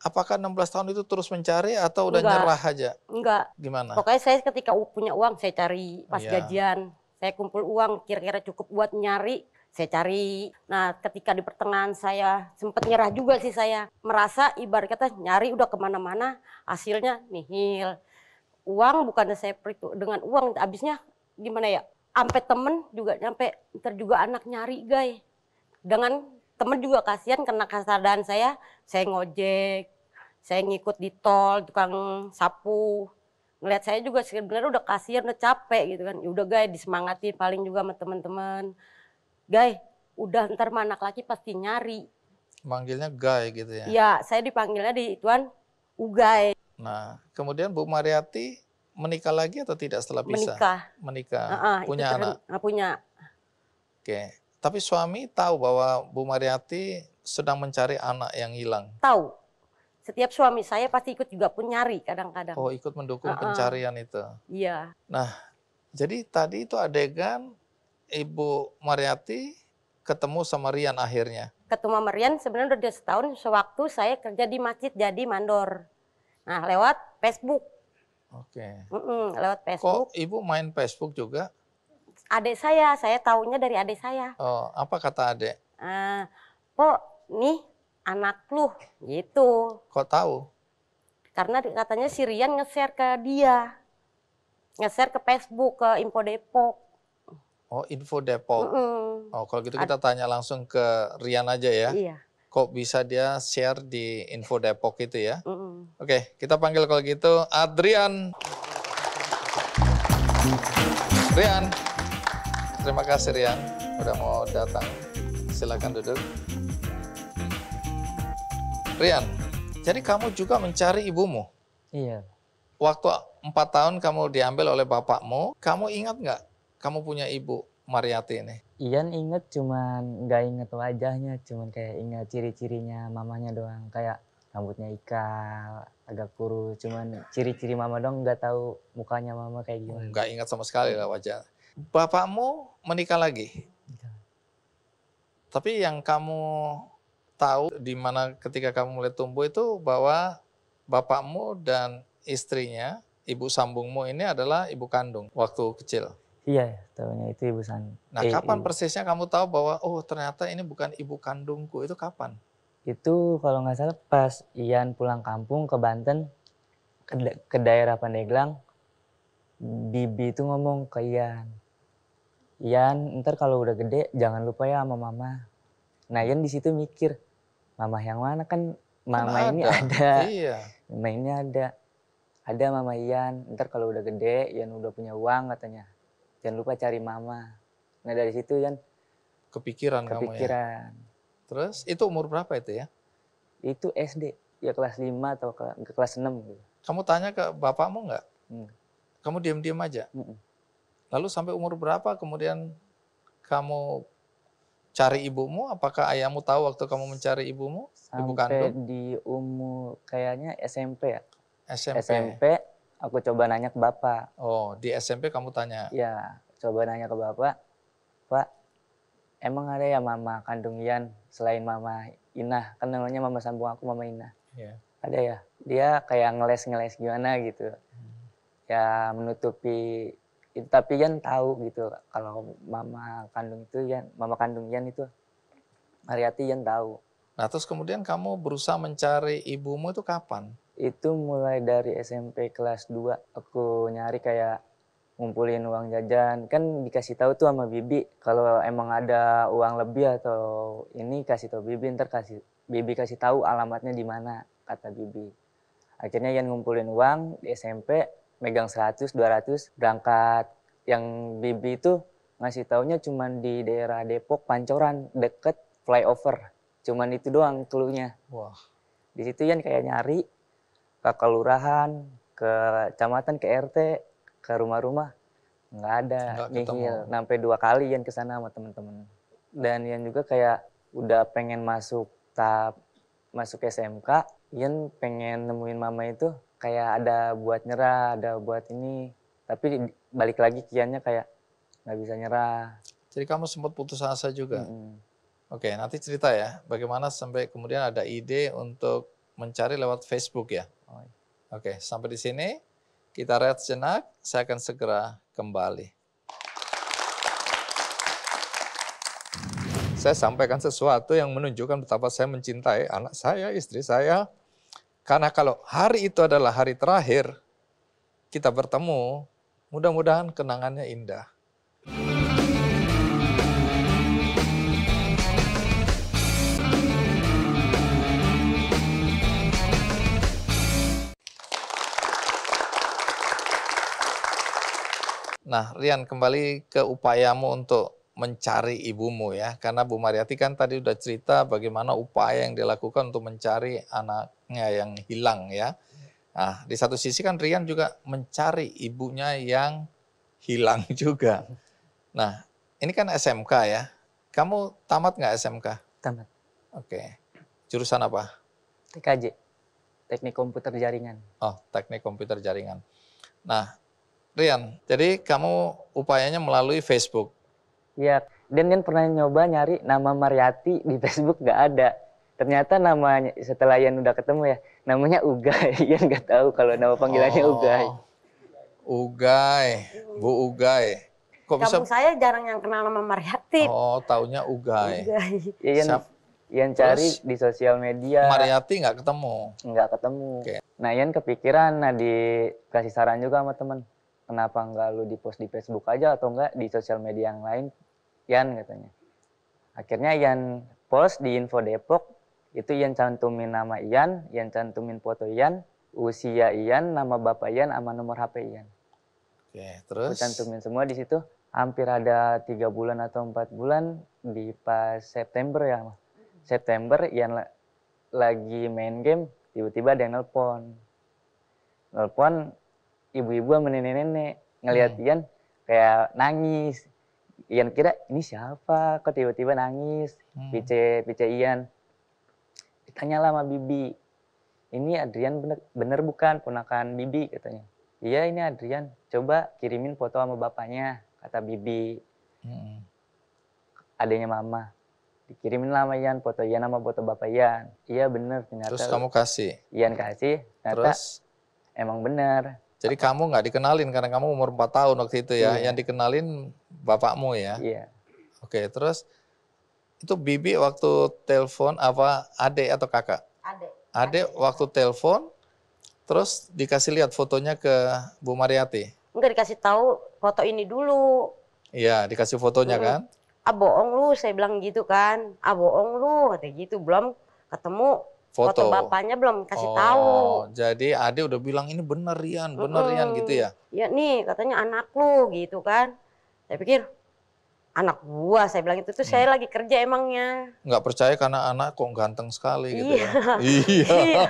Apakah 16 tahun itu terus mencari atau udah enggak, nyerah aja? Enggak. Gimana? Pokoknya saya ketika punya uang saya cari pas ya. gajian. Saya kumpul uang kira-kira cukup buat nyari, saya cari. Nah ketika di pertengahan saya sempat nyerah juga sih saya. Merasa ibarat kata nyari udah kemana-mana hasilnya nihil uang bukannya saya dengan uang habisnya gimana ya sampai temen juga nyampe ntar juga anak nyari guys dengan temen juga kasihan kena kesadaran saya saya ngojek saya ngikut di tol tukang sapu ngeliat saya juga sebenarnya udah kasihan udah capek gitu kan ya udah guys disemangatin paling juga sama teman-teman guys udah ntar manak anak laki pasti nyari manggilnya guys gitu ya ya saya dipanggilnya di tuan ugai Nah, kemudian Bu Mariati menikah lagi atau tidak setelah bisa Menikah. Menikah. Uh -uh, punya anak. Punya. Oke. Tapi suami tahu bahwa Bu Mariati sedang mencari anak yang hilang. Tahu. Setiap suami saya pasti ikut juga pun nyari kadang-kadang. Oh, ikut mendukung uh -uh. pencarian itu. Iya. Nah, jadi tadi itu adegan Ibu Mariati ketemu sama Rian akhirnya. Ketemu sama Rian sebenarnya udah setahun sewaktu saya kerja di masjid jadi mandor. Nah, lewat Facebook. Oke. Mm -mm, lewat Facebook. Kok ibu main Facebook juga? Adik saya, saya taunya dari adik saya. Oh, apa kata adik? Ah, po, nih anak lu, gitu. Kok tahu? Karena katanya si nge-share ke dia. Nge-share ke Facebook, ke Info Depok. Oh, Info Depok. Mm -mm. Oh, kalau gitu kita Ad... tanya langsung ke Rian aja ya. Iya kok bisa dia share di Info Depok itu ya. Mm -mm. Oke, kita panggil kalau gitu Adrian. Adrian, terima kasih Rian udah mau datang. Silakan duduk. Rian, jadi kamu juga mencari ibumu? Iya. Waktu empat tahun kamu diambil oleh bapakmu, kamu ingat nggak kamu punya ibu Mariati ini? Ian inget cuman nggak inget wajahnya, cuman kayak inget ciri-cirinya mamanya doang. Kayak rambutnya ikal, agak kurus. Cuman ciri-ciri mama doang nggak tahu mukanya mama kayak gimana. Nggak inget sama sekali lah wajah. Bapakmu menikah lagi? Tapi yang kamu tahu di mana ketika kamu mulai tumbuh itu bahwa bapakmu dan istrinya, ibu sambungmu ini adalah ibu kandung waktu kecil. Iya, tahunya itu Ibu Sani. Nah, eh, kapan ibu. persisnya kamu tahu bahwa oh ternyata ini bukan ibu kandungku? Itu kapan? Itu kalau nggak salah pas Ian pulang kampung ke Banten ke, da ke daerah Pandeglang, Bibi itu ngomong ke Ian. Ian, ntar kalau udah gede jangan lupa ya sama mama. Nah, Ian di situ mikir, mama yang mana kan mama kan ini ada. ada. Iya. Mama ini ada. Ada mama Ian, ntar kalau udah gede, Ian udah punya uang katanya jangan lupa cari mama. Nah dari situ kan kepikiran, kepikiran. Kamu ya? Terus itu umur berapa itu ya? Itu SD ya kelas 5 atau ke kelas 6 gitu. Kamu tanya ke bapakmu nggak? Hmm. Kamu diam-diam aja. Hmm. Lalu sampai umur berapa kemudian kamu cari ibumu? Apakah ayahmu tahu waktu kamu mencari ibumu? Sampai Ibu kandung? di umur kayaknya SMP ya. SMP. SMP aku coba nanya ke bapak. Oh, di SMP kamu tanya? Iya, coba nanya ke bapak. Pak, emang ada ya mama kandung Ian selain mama Ina? Kan namanya mama sambung aku mama Ina. Iya. Yeah. Ada ya? Dia kayak ngeles-ngeles gimana gitu. Hmm. Ya menutupi, itu tapi Ian tahu gitu kalau mama kandung itu Ian, mama kandung Ian itu Mariati Ian tahu. Nah terus kemudian kamu berusaha mencari ibumu itu kapan? itu mulai dari SMP kelas 2 aku nyari kayak ngumpulin uang jajan kan dikasih tahu tuh sama bibi kalau emang ada uang lebih atau ini kasih tahu bibi ntar kasih bibi kasih tahu alamatnya di mana kata bibi akhirnya yang ngumpulin uang di SMP megang 100 200 berangkat yang bibi itu ngasih taunya cuman di daerah Depok Pancoran deket flyover cuman itu doang clue wah di situ yang kayak nyari ke kelurahan, ke kecamatan, ke RT, ke rumah-rumah nggak ada nggak nihil. Sampai dua kali yang ke sana sama temen-temen. Dan yang juga kayak udah pengen masuk tahap masuk SMK, Ian pengen nemuin mama itu kayak ada buat nyerah, ada buat ini. Tapi balik lagi kiannya kayak nggak bisa nyerah. Jadi kamu sempat putus asa juga. Mm -hmm. Oke, nanti cerita ya bagaimana sampai kemudian ada ide untuk mencari lewat Facebook ya. Oke, sampai di sini kita rehat sejenak, saya akan segera kembali. Saya sampaikan sesuatu yang menunjukkan betapa saya mencintai anak saya, istri saya. Karena kalau hari itu adalah hari terakhir kita bertemu, mudah-mudahan kenangannya indah. Nah, Rian kembali ke upayamu untuk mencari ibumu ya, karena Bu Mariati kan tadi udah cerita bagaimana upaya yang dilakukan untuk mencari anaknya yang hilang ya. Nah, di satu sisi kan Rian juga mencari ibunya yang hilang juga. Nah, ini kan SMK ya. Kamu tamat nggak SMK? Tamat. Oke. Jurusan apa? TKJ. Teknik Komputer Jaringan. Oh, Teknik Komputer Jaringan. Nah, Rian, jadi kamu upayanya melalui Facebook. Iya, dan Rian pernah nyoba nyari nama Mariati di Facebook nggak ada. Ternyata namanya setelah Rian udah ketemu ya, namanya Ugai. Rian nggak tahu kalau nama panggilannya oh, Ugai. Ugai, Bu Ugai. Kok bisa? Kampung saya jarang yang kenal nama Mariati. Oh, taunya Ugai. Ugai. Ya, Ian cari Terus, di sosial media. Mariati nggak ketemu? Nggak ketemu. Okay. Nah, Ian kepikiran, nah dikasih saran juga sama teman kenapa nggak lu di post di Facebook aja atau enggak di sosial media yang lain Yan katanya akhirnya Yan post di info Depok itu Yan cantumin nama Ian Yan cantumin foto Ian usia Ian nama bapak Ian sama nomor HP Ian oke terus cantumin semua di situ hampir ada tiga bulan atau empat bulan di pas September ya September Ian lagi main game tiba-tiba ada yang nelpon nelpon ibu-ibu sama nenek-nenek ngeliat hmm. Ian kayak nangis. Ian kira ini siapa? Kok tiba-tiba nangis? Hmm. Pice pice Ian. Ditanyalah sama Bibi. Ini Adrian bener, bener bukan ponakan Bibi katanya. Iya ini Adrian. Coba kirimin foto sama bapaknya kata Bibi. Hmm. Adanya mama. Dikirimin lah sama Ian foto Ian sama foto bapak Ian. Iya bener ternyata. Terus kamu kasih? Ian kasih. Ternyata Terus? emang bener jadi apa? kamu nggak dikenalin karena kamu umur 4 tahun waktu itu ya. Iya. Yang dikenalin bapakmu ya. Iya. Oke, terus itu Bibi waktu telepon apa adik atau kakak? Adik. Adik waktu telepon terus dikasih lihat fotonya ke Bu Mariati. Enggak dikasih tahu foto ini dulu. Iya, dikasih fotonya hmm. kan? Ah bohong lu, saya bilang gitu kan. Ah bohong lu, kata gitu. Belum ketemu foto. Foto bapaknya belum kasih oh, tahu. Jadi Ade udah bilang ini bener Rian, bener hmm, Rian gitu ya? Ya nih katanya anak lu gitu kan. Saya pikir anak gua saya bilang itu tuh hmm. saya lagi kerja emangnya Enggak percaya karena anak kok ganteng sekali gitu ya? iya. ya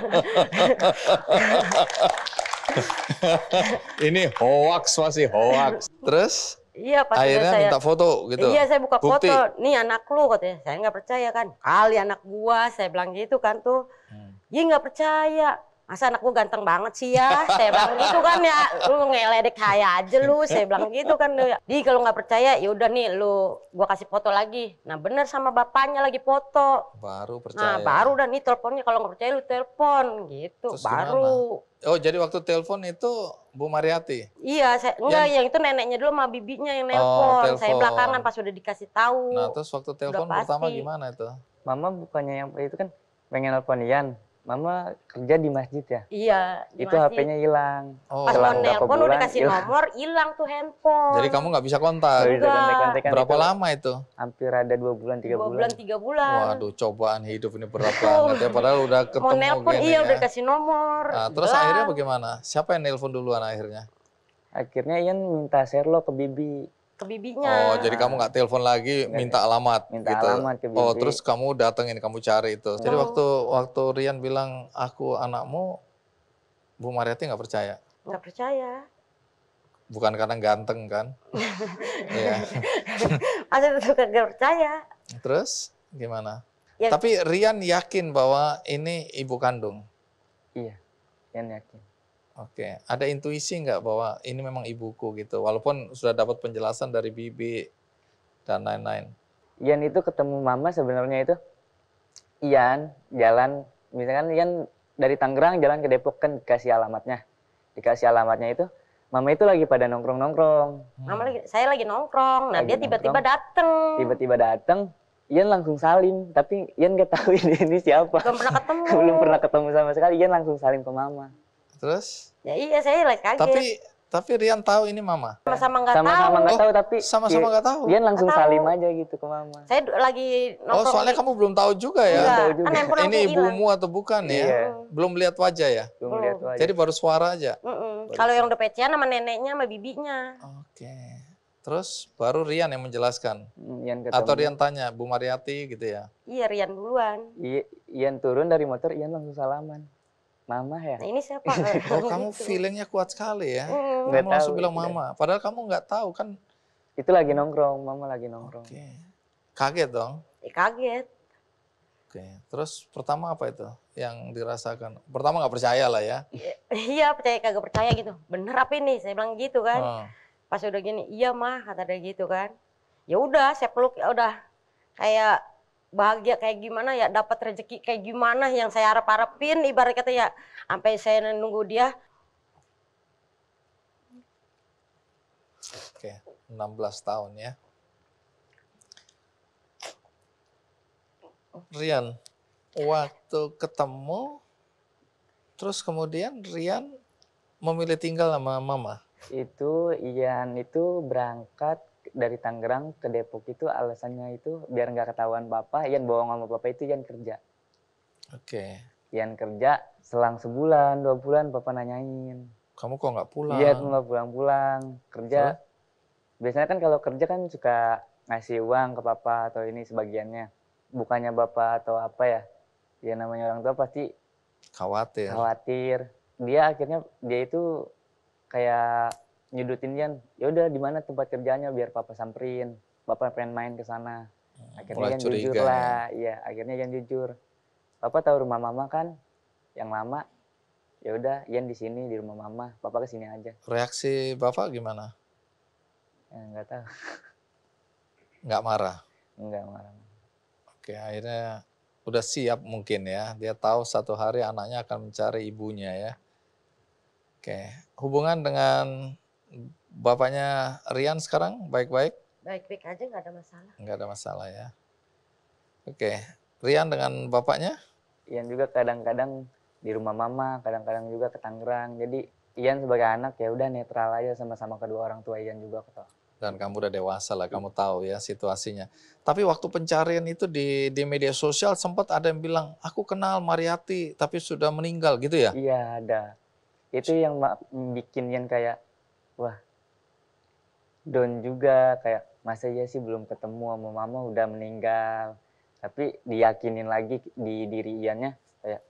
ini hoax masih hoax terus Iya, pas akhirnya saya, minta foto gitu. Iya, saya buka Bukti. foto. Nih anak lu katanya. Saya nggak percaya kan. Kali anak gua, saya bilang gitu kan tuh. Hmm. Iya nggak percaya masa anak gue ganteng banget sih ya saya bilang gitu kan ya lu ngeledek kaya aja lu saya bilang gitu kan di kalau nggak percaya ya udah nih lu gue kasih foto lagi nah bener sama bapaknya lagi foto baru nah, percaya nah baru dan nih teleponnya kalau nggak percaya lu telepon gitu Terus baru gimana? Oh jadi waktu telepon itu Bu Mariati? Iya, saya, enggak yang, itu neneknya dulu sama bibinya yang oh, nelpon. Oh, telepon. Saya belakangan pas udah dikasih tahu. Nah terus waktu telepon pertama gimana itu? Mama bukannya yang itu kan pengen nelpon Ian. Mama kerja di masjid ya? Iya. itu HP-nya hilang. Oh. Pas mau nelpon udah kasih ilang. nomor, hilang tuh handphone. Jadi kamu nggak bisa kontak. Gak bisa kontak Berapa lama itu? Hampir ada dua bulan, tiga bulan. dua bulan. tiga bulan. Waduh, cobaan hidup ini berat banget ya. Padahal udah ketemu. Mau nelpon, iya ya. udah kasih nomor. Nah, terus akhirnya bagaimana? Siapa yang nelpon duluan akhirnya? Akhirnya Ian minta share lo ke Bibi ke bibinya. Oh, jadi kamu nggak telepon lagi minta alamat minta gitu. alamat ke oh, bibi. Oh, terus kamu datengin, kamu cari itu. Jadi oh. waktu waktu Rian bilang aku anakmu, Bu Mariati nggak percaya? Nggak percaya. Bukan karena ganteng kan? Iya. Ada tuh nggak percaya. Terus gimana? Ya. Tapi Rian yakin bahwa ini ibu kandung. Iya, Rian yakin. Oke, ada intuisi nggak bahwa ini memang ibuku gitu, walaupun sudah dapat penjelasan dari bibi dan lain-lain. Ian itu ketemu mama sebenarnya itu Ian jalan, misalkan Ian dari Tangerang jalan ke Depok kan dikasih alamatnya, dikasih alamatnya itu mama itu lagi pada nongkrong nongkrong. Mama lagi, saya lagi nongkrong. Nah lagi dia tiba-tiba dateng. Tiba-tiba dateng, Ian langsung salim, tapi Ian gak tahu ini, ini siapa. Belum pernah ketemu. Belum pernah ketemu sama sekali. Ian langsung salim ke mama. Terus? Ya iya saya like kaget. Tapi tapi Rian tahu ini mama. Sama-sama nggak sama tahu. Sama-sama nggak oh, tahu tapi. Oh, sama-sama nggak tahu. Rian langsung tahu. salim aja gitu ke mama. Saya lagi Oh soalnya kamu belum tahu juga ya. Iya, tahu kan juga. Kan ini ibumu atau bukan ya? Iya. Belum lihat wajah ya. Belum lihat wajah. Jadi baru suara aja. Mm -mm. Kalau yang udah pecian sama neneknya sama bibinya. Oke. Terus baru Rian yang menjelaskan. Hmm, Rian Atau Rian tanya, Bu Mariati gitu ya? Iya Rian duluan. Iya. Rian turun dari motor, Rian langsung salaman mama ya. Nah, ini siapa? oh, gitu. kamu feelingnya kuat sekali ya. Mm. Kamu langsung bilang mama. Padahal kamu nggak tahu kan. Itu lagi nongkrong, mama lagi nongkrong. Okay. Kaget dong? Ya, kaget. Oke, okay. terus pertama apa itu yang dirasakan? Pertama nggak percaya lah ya? Iya, iya percaya kagak percaya gitu. Bener apa ini? Saya bilang gitu kan. Hmm. Pas udah gini, iya mah kata dia gitu kan. Ya udah, saya peluk ya udah kayak bahagia kayak gimana ya dapat rezeki kayak gimana yang saya harap harapin ibarat kata ya sampai saya nunggu dia oke 16 tahun ya Rian waktu ketemu terus kemudian Rian memilih tinggal sama mama itu Ian itu berangkat dari Tangerang ke Depok itu alasannya itu biar nggak ketahuan bapak, yang bohong sama bapak itu yang kerja. Oke. Okay. Yang kerja selang sebulan dua bulan bapak nanyain. Kamu kok nggak pulang? Iya, aku nggak pulang-pulang kerja. So? Biasanya kan kalau kerja kan suka ngasih uang ke bapak atau ini sebagiannya. Bukannya bapak atau apa ya? Ya namanya orang tua pasti khawatir. Khawatir. Dia akhirnya dia itu kayak nyudutin Jan ya udah di mana tempat kerjanya biar papa samperin Papa pengen main ke sana hmm, akhirnya Mulai Jan jujur lah ya. iya akhirnya Jan jujur papa tahu rumah mama kan yang lama ya udah Jan di sini di rumah mama papa ke sini aja reaksi Papa gimana ya, nggak ya, tahu nggak marah Enggak marah oke akhirnya udah siap mungkin ya dia tahu satu hari anaknya akan mencari ibunya ya oke hubungan dengan bapaknya Rian sekarang baik-baik? Baik-baik aja nggak ada masalah. Nggak ada masalah ya. Oke, Rian dengan bapaknya? Ian juga kadang-kadang di rumah mama, kadang-kadang juga ke Tangerang. Jadi Ian sebagai anak ya udah netral aja sama-sama kedua orang tua Ian juga kok. Dan kamu udah dewasa lah, kamu tahu ya situasinya. Tapi waktu pencarian itu di di media sosial sempat ada yang bilang, aku kenal Mariati tapi sudah meninggal gitu ya? Iya ada. Itu yang bikin Ian kayak wah down juga kayak masa ya sih belum ketemu sama mama udah meninggal tapi diyakinin lagi di diri Iannya kayak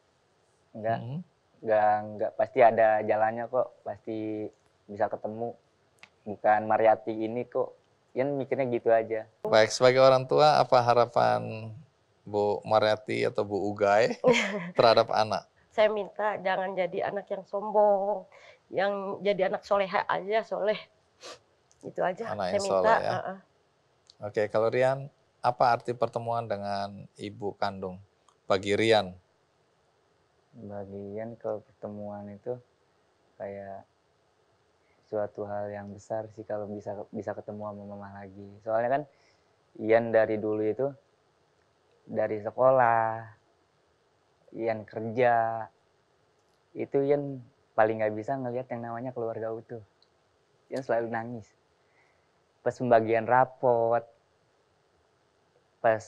enggak mm -hmm. enggak enggak pasti ada jalannya kok pasti bisa ketemu bukan Mariati ini kok Ian mikirnya gitu aja baik sebagai orang tua apa harapan Bu Mariati atau Bu Ugai terhadap anak saya minta jangan jadi anak yang sombong yang jadi anak soleha aja soleh itu aja anak saya minta ya. uh -uh. oke kalau Rian apa arti pertemuan dengan ibu kandung bagi Rian bagi Rian kalau pertemuan itu kayak suatu hal yang besar sih kalau bisa bisa ketemu sama mama lagi soalnya kan Rian dari dulu itu dari sekolah Rian kerja itu Rian paling nggak bisa ngelihat yang namanya keluarga utuh. yang selalu nangis. Pas pembagian rapot, pas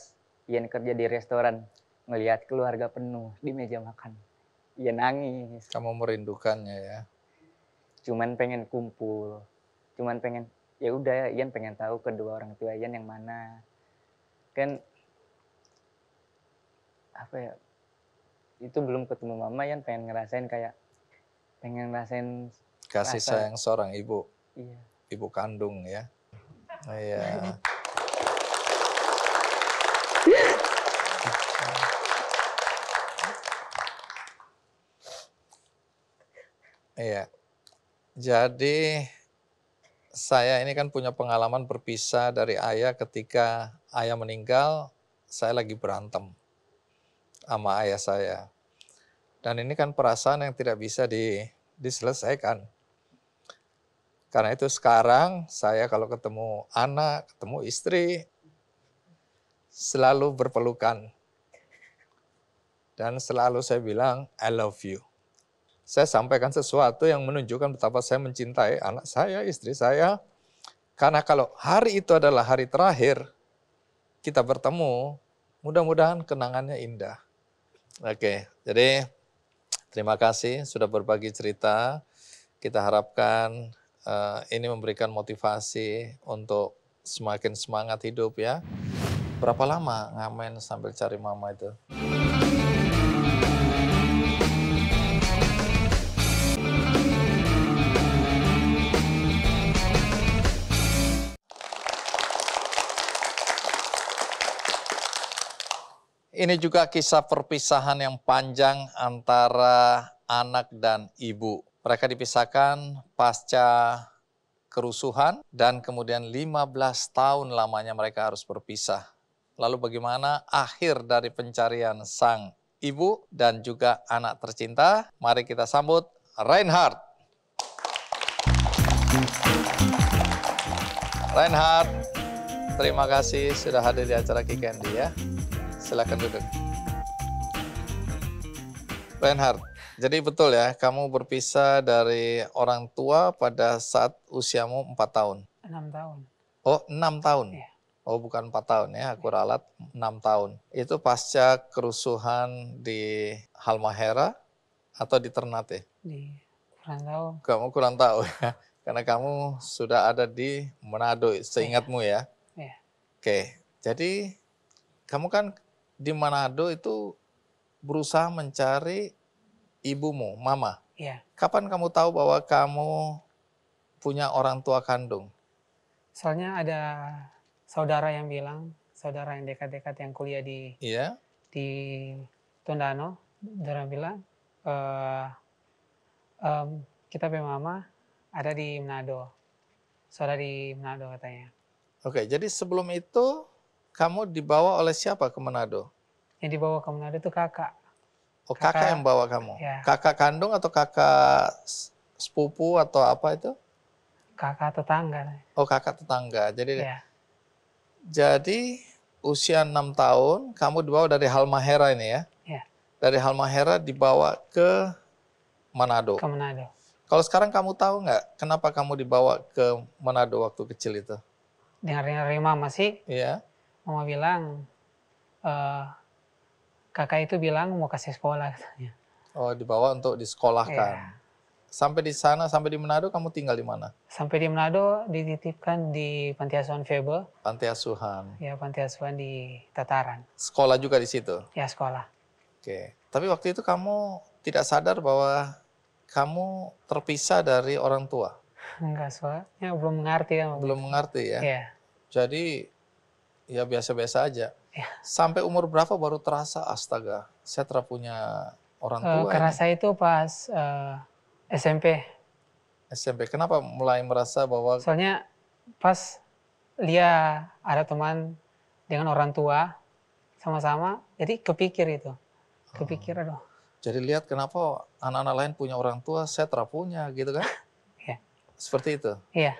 yang kerja di restoran, ngelihat keluarga penuh di meja makan. Ian nangis. Kamu merindukannya ya? Cuman pengen kumpul, cuman pengen ya udah Ian pengen tahu kedua orang tua Ian yang mana. Kan apa ya? Itu belum ketemu mama Ian pengen ngerasain kayak pengen ngerasain kasih rasa... sayang seorang ibu iya. ibu kandung ya oh, iya Iya. Jadi saya ini kan punya pengalaman berpisah dari ayah ketika ayah meninggal, saya lagi berantem sama ayah saya. Dan ini kan perasaan yang tidak bisa di, diselesaikan. Karena itu sekarang saya kalau ketemu anak, ketemu istri, selalu berpelukan. Dan selalu saya bilang, I love you. Saya sampaikan sesuatu yang menunjukkan betapa saya mencintai anak saya, istri saya. Karena kalau hari itu adalah hari terakhir kita bertemu, mudah-mudahan kenangannya indah. Oke, jadi Terima kasih sudah berbagi cerita. Kita harapkan uh, ini memberikan motivasi untuk semakin semangat hidup ya. Berapa lama ngamen sambil cari mama itu? Ini juga kisah perpisahan yang panjang antara anak dan ibu. Mereka dipisahkan pasca kerusuhan dan kemudian 15 tahun lamanya mereka harus berpisah. Lalu bagaimana akhir dari pencarian sang ibu dan juga anak tercinta? Mari kita sambut Reinhardt. Reinhardt, terima kasih sudah hadir di acara Kikendi ya silakan duduk. Reinhard, jadi betul ya, kamu berpisah dari orang tua pada saat usiamu 4 tahun. 6 tahun. Oh, 6 tahun. Iya. Oh, bukan 4 tahun ya, aku ralat 6 tahun. Itu pasca kerusuhan di Halmahera atau di Ternate? Di kurang tahu. Kamu kurang tahu ya, karena kamu sudah ada di Manado seingatmu ya. Iya. iya. Oke, jadi kamu kan di Manado itu berusaha mencari ibumu, mama. Iya. Kapan kamu tahu bahwa kamu punya orang tua kandung? Soalnya ada saudara yang bilang, saudara yang dekat-dekat yang kuliah di iya. di Tondano, saudara bilang e, um, kita punya mama ada di Manado. Saudara di Manado katanya. Oke, jadi sebelum itu kamu dibawa oleh siapa ke Manado? Yang dibawa ke Manado itu kakak. Oh, kakak, kakak yang bawa kamu. Ya. Kakak kandung atau kakak sepupu atau apa itu? Kakak tetangga. Oh, kakak tetangga. Jadi ya. Jadi usia 6 tahun kamu dibawa dari Halmahera ini ya? ya. Dari Halmahera dibawa ke Manado. Ke Manado. Kalau sekarang kamu tahu nggak kenapa kamu dibawa ke Manado waktu kecil itu? Dengar-dengar dari mama sih. Iya mama bilang uh, kakak itu bilang mau kasih sekolah katanya. Oh, dibawa untuk disekolahkan. Iya. Sampai di sana, sampai di Manado, kamu tinggal di mana? Sampai di Manado, dititipkan di Panti Asuhan Febe. Panti Asuhan. Ya, Panti Asuhan di Tataran. Sekolah juga di situ? Ya, sekolah. Oke. Tapi waktu itu kamu tidak sadar bahwa kamu terpisah dari orang tua? Enggak, soalnya belum mengerti. Kan, belum mengerti ya? Iya. Jadi ya biasa-biasa aja. Ya. Sampai umur berapa baru terasa astaga, saya telah punya orang eh, tua. Uh, karena ini. itu pas uh, eh, SMP. SMP. Kenapa mulai merasa bahwa Soalnya pas dia ada teman dengan orang tua sama-sama, jadi kepikir itu. Kepikir hmm. aduh. Jadi lihat kenapa anak-anak lain punya orang tua, saya terapunya gitu kan? Iya. Seperti itu. Iya.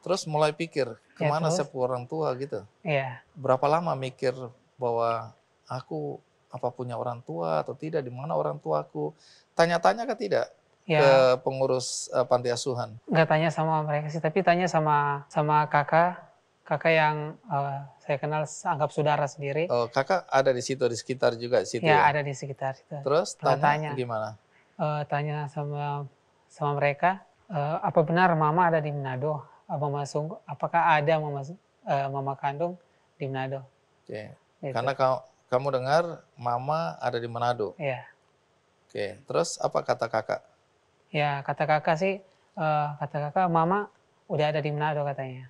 Terus mulai pikir ya, kemana ya, saya orang tua gitu. Iya. Berapa lama mikir bahwa aku apa punya orang tua atau tidak, di mana orang tuaku? Tanya-tanya ke tidak ya. ke pengurus uh, panti asuhan? Gak tanya sama mereka sih, tapi tanya sama sama kakak kakak yang uh, saya kenal anggap saudara sendiri. Oh, kakak ada di situ di sekitar juga di situ. Ya, ya? ada di sekitar situ. Terus tanya, tanya gimana? Uh, tanya sama sama mereka, uh, apa benar mama ada di Manado? mama sungguh apakah ada mama uh, eh, mama kandung di Manado? Oke. Okay. Gitu. Karena kamu kamu dengar mama ada di Manado. Iya. Oke, okay. terus apa kata kakak? Ya, kata kakak sih uh, kata kakak mama udah ada di Manado katanya.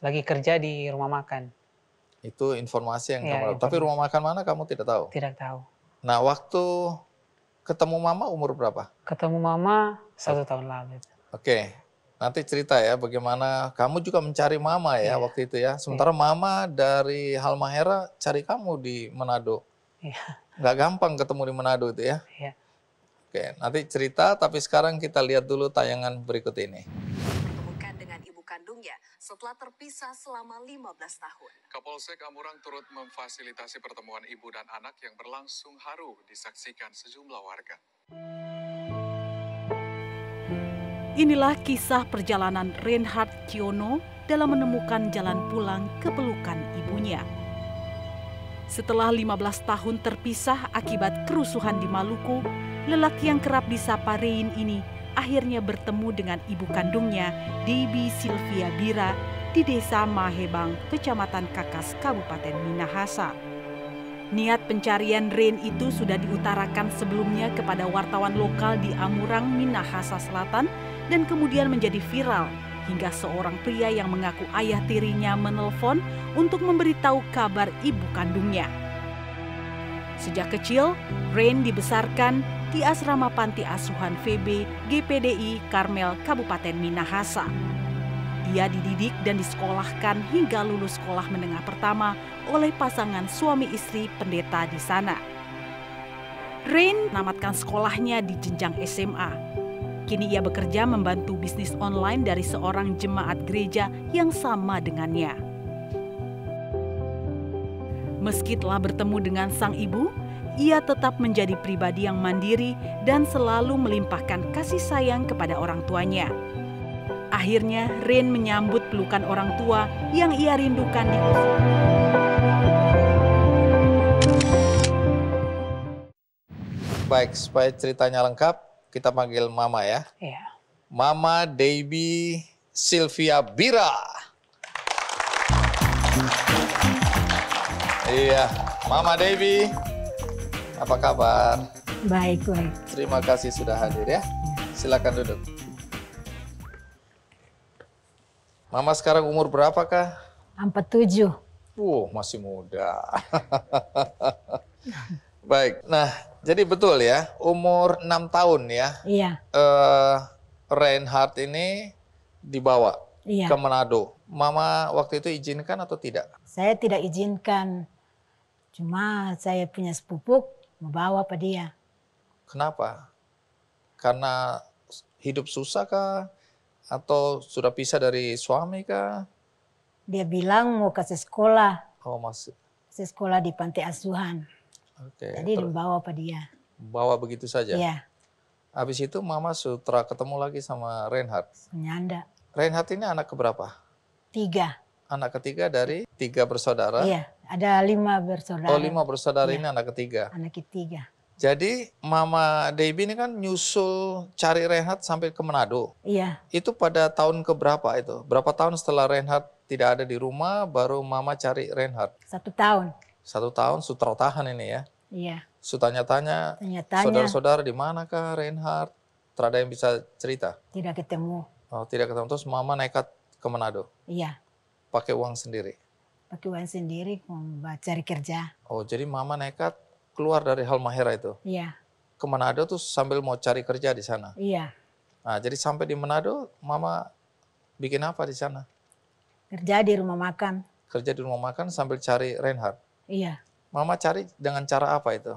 Lagi kerja di rumah makan. Itu informasi yang ya, kamu informasi. Tapi rumah makan mana kamu tidak tahu? Tidak tahu. Nah, waktu ketemu mama umur berapa? Ketemu mama satu tahun lalu. Oke, okay. Nanti cerita ya bagaimana kamu juga mencari mama ya yeah. waktu itu ya. Iya. Sementara yeah. mama dari Halmahera cari kamu di Manado. Yeah. Gak gampang ketemu di Manado itu ya. Yeah. Oke, nanti cerita tapi sekarang kita lihat dulu tayangan berikut ini. Ditemukan dengan ibu kandungnya setelah terpisah selama 15 tahun. Kapolsek Amurang turut memfasilitasi pertemuan ibu dan anak yang berlangsung haru disaksikan sejumlah warga. Inilah kisah perjalanan Reinhard Kiono dalam menemukan jalan pulang ke pelukan ibunya. Setelah 15 tahun terpisah akibat kerusuhan di Maluku, lelaki yang kerap disapa Rein ini akhirnya bertemu dengan ibu kandungnya, Debbie Sylvia Bira, di desa Mahebang, kecamatan Kakas, Kabupaten Minahasa. Niat pencarian Rein itu sudah diutarakan sebelumnya kepada wartawan lokal di Amurang, Minahasa Selatan dan kemudian menjadi viral hingga seorang pria yang mengaku ayah tirinya menelpon untuk memberitahu kabar ibu kandungnya. Sejak kecil, Rain dibesarkan di asrama panti asuhan VB GPDI Karmel Kabupaten Minahasa. Ia dididik dan disekolahkan hingga lulus sekolah menengah pertama oleh pasangan suami istri pendeta di sana. Rain menamatkan sekolahnya di jenjang SMA Kini ia bekerja membantu bisnis online dari seorang jemaat gereja yang sama dengannya. Meski telah bertemu dengan sang ibu, ia tetap menjadi pribadi yang mandiri dan selalu melimpahkan kasih sayang kepada orang tuanya. Akhirnya, Rin menyambut pelukan orang tua yang ia rindukan di Baik, supaya ceritanya lengkap, kita panggil Mama ya. Iya. Mama Debbie Sylvia Bira. Iya, Mama Debbie. Apa kabar? Baik, baik. Terima kasih sudah hadir ya. Silakan duduk. Mama sekarang umur berapa kah? 47. Wow, masih muda. Baik, nah jadi betul ya, umur 6 tahun ya. Iya. Uh, Reinhardt ini dibawa iya. ke Manado. Mama waktu itu izinkan atau tidak? Saya tidak izinkan. Cuma saya punya sepupu membawa pada dia. Kenapa? Karena hidup susah kah? Atau sudah pisah dari suami kah? Dia bilang mau kasih sekolah. Oh masih. Kasih sekolah di panti asuhan. Okay. Jadi dibawa apa dia? Bawa begitu saja. Iya. Habis itu Mama Sutra ketemu lagi sama Reinhardt. Menyanda. Reinhard ini anak keberapa? Tiga. Anak ketiga dari tiga bersaudara. Iya, ada lima bersaudara. Oh lima bersaudara iya. ini anak ketiga. Anak ketiga. Jadi Mama Debbie ini kan nyusul cari Reinhardt sampai ke Manado. Iya. Itu pada tahun keberapa itu? Berapa tahun setelah Reinhardt tidak ada di rumah, baru Mama cari Reinhardt? Satu tahun. Satu tahun sutra tahan ini ya. Iya. Sutanya-tanya, saudara-saudara di manakah Reinhard? Tidak yang bisa cerita. Tidak ketemu. Oh, tidak ketemu. Terus mama nekat ke Manado. Iya. Pakai uang sendiri. Pakai uang sendiri mau cari kerja. Oh, jadi mama nekat keluar dari Halmahera itu. Iya. Ke Manado tuh sambil mau cari kerja di sana. Iya. Nah, jadi sampai di Manado, mama bikin apa di sana? Kerja di rumah makan. Kerja di rumah makan sambil cari Reinhard. Iya. Mama cari dengan cara apa itu?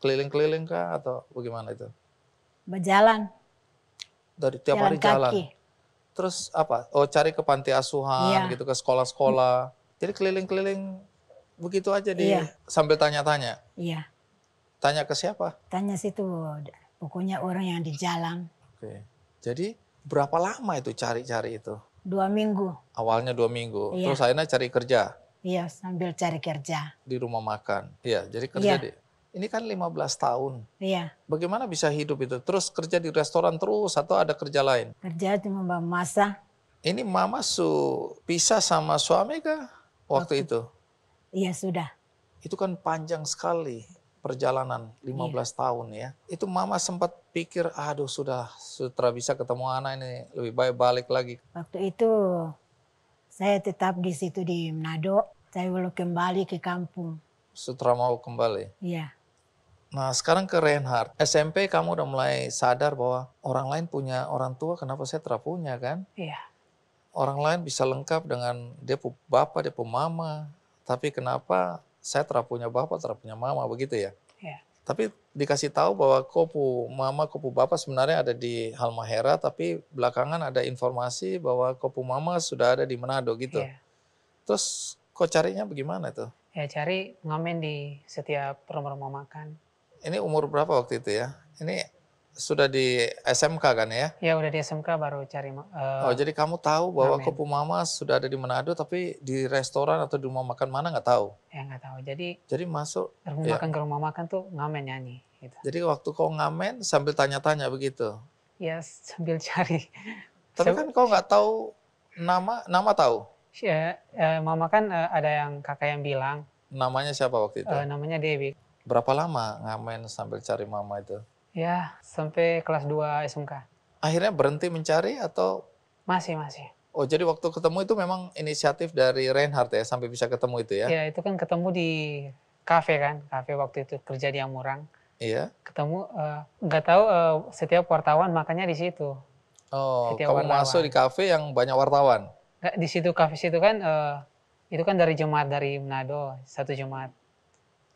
Keliling-keliling kah atau bagaimana itu? Berjalan. Dari tiap jalan hari jalan. Terus apa? Oh cari ke panti asuhan iya. gitu ke sekolah-sekolah. Jadi keliling-keliling begitu aja di iya. sambil tanya-tanya. Iya. Tanya ke siapa? Tanya situ pokoknya orang yang di jalan. Oke. Jadi berapa lama itu cari-cari itu? Dua minggu. Awalnya dua minggu. Iya. Terus akhirnya cari kerja. Iya, sambil cari kerja. Di rumah makan. Iya, jadi kerja ya. di ini kan 15 tahun. Iya. Bagaimana bisa hidup itu? Terus kerja di restoran terus atau ada kerja lain? Kerja cuma masa. Ini mama su pisah sama suami kah waktu, waktu itu? Iya, sudah. Itu kan panjang sekali perjalanan 15 iya. tahun ya. Itu mama sempat pikir, aduh sudah sutra bisa ketemu anak ini lebih baik balik lagi. Waktu itu saya tetap di situ di Manado. Saya belum kembali ke kampung. Setelah mau kembali? Iya. Nah sekarang ke Reinhardt. SMP kamu udah mulai sadar bahwa orang lain punya orang tua, kenapa saya tidak punya kan? Iya. Orang lain bisa lengkap dengan dia bapak, dia mama, tapi kenapa saya tidak punya bapak, tidak punya mama begitu ya? Tapi dikasih tahu bahwa kopu mama, kopu bapak sebenarnya ada di Halmahera, tapi belakangan ada informasi bahwa kopu mama sudah ada di Manado gitu. Yeah. Terus kok carinya bagaimana itu? Ya cari ngamen di setiap rumah-rumah makan. Ini umur berapa waktu itu ya? Ini sudah di SMK kan ya? Ya udah di SMK baru cari. Uh, oh jadi kamu tahu bahwa ramen. mama sudah ada di Manado tapi di restoran atau di rumah makan mana nggak tahu? Ya nggak tahu. Jadi jadi masuk rumah ya. makan ke rumah makan tuh ngamen nyanyi. Gitu. Jadi waktu kau ngamen sambil tanya-tanya begitu? Ya sambil cari. Tapi kan kau nggak tahu nama nama tahu? Ya, uh, mama kan uh, ada yang kakak yang bilang. Namanya siapa waktu itu? Uh, namanya Dewi. Berapa lama ngamen sambil cari mama itu? Ya, sampai kelas 2 SMK. Akhirnya berhenti mencari atau? Masih, masih. Oh, jadi waktu ketemu itu memang inisiatif dari Reinhardt ya, sampai bisa ketemu itu ya? Iya, itu kan ketemu di kafe kan, kafe waktu itu kerja di Amurang. Iya. Ketemu, eh, nggak uh, tahu uh, setiap wartawan makanya di situ. Oh, setiap kamu wartawan. masuk di kafe yang banyak wartawan? Nggak, di situ kafe situ kan, uh, itu kan dari jemaat dari Manado, satu jemaat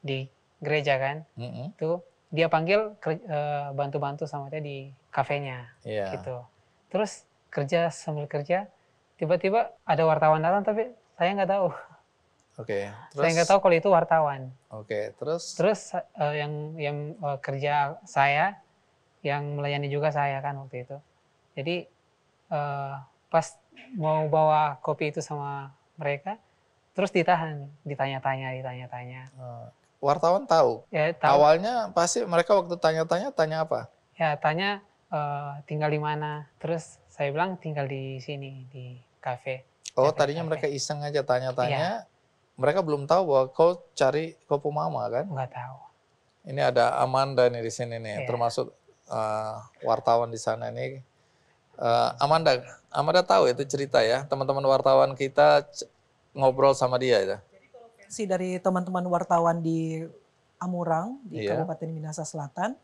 di gereja kan. Mm -hmm. Itu dia panggil eh, bantu-bantu sama dia di kafenya yeah. gitu. Terus kerja sambil kerja tiba-tiba ada wartawan datang tapi saya nggak tahu. Oke. Okay, saya nggak tahu kalau itu wartawan. Oke. Okay, terus. Terus uh, yang yang uh, kerja saya yang melayani juga saya kan waktu itu. Jadi uh, pas mau bawa kopi itu sama mereka terus ditahan ditanya-tanya ditanya-tanya. Uh wartawan tahu. Ya, tahu. Awalnya pasti mereka waktu tanya-tanya tanya apa? Ya tanya uh, tinggal di mana. Terus saya bilang tinggal di sini di kafe. Oh tadinya kafe. mereka iseng aja tanya-tanya. Ya. Mereka belum tahu bahwa kau cari kopu mama kan? Enggak tahu. Ini ada Amanda nih di sini nih, ya. termasuk uh, wartawan di sana nih. Uh, Amanda, Amanda tahu itu cerita ya, teman-teman wartawan kita ngobrol sama dia ya? reaksi dari teman-teman wartawan di Amurang di yeah. Kabupaten Minahasa Selatan.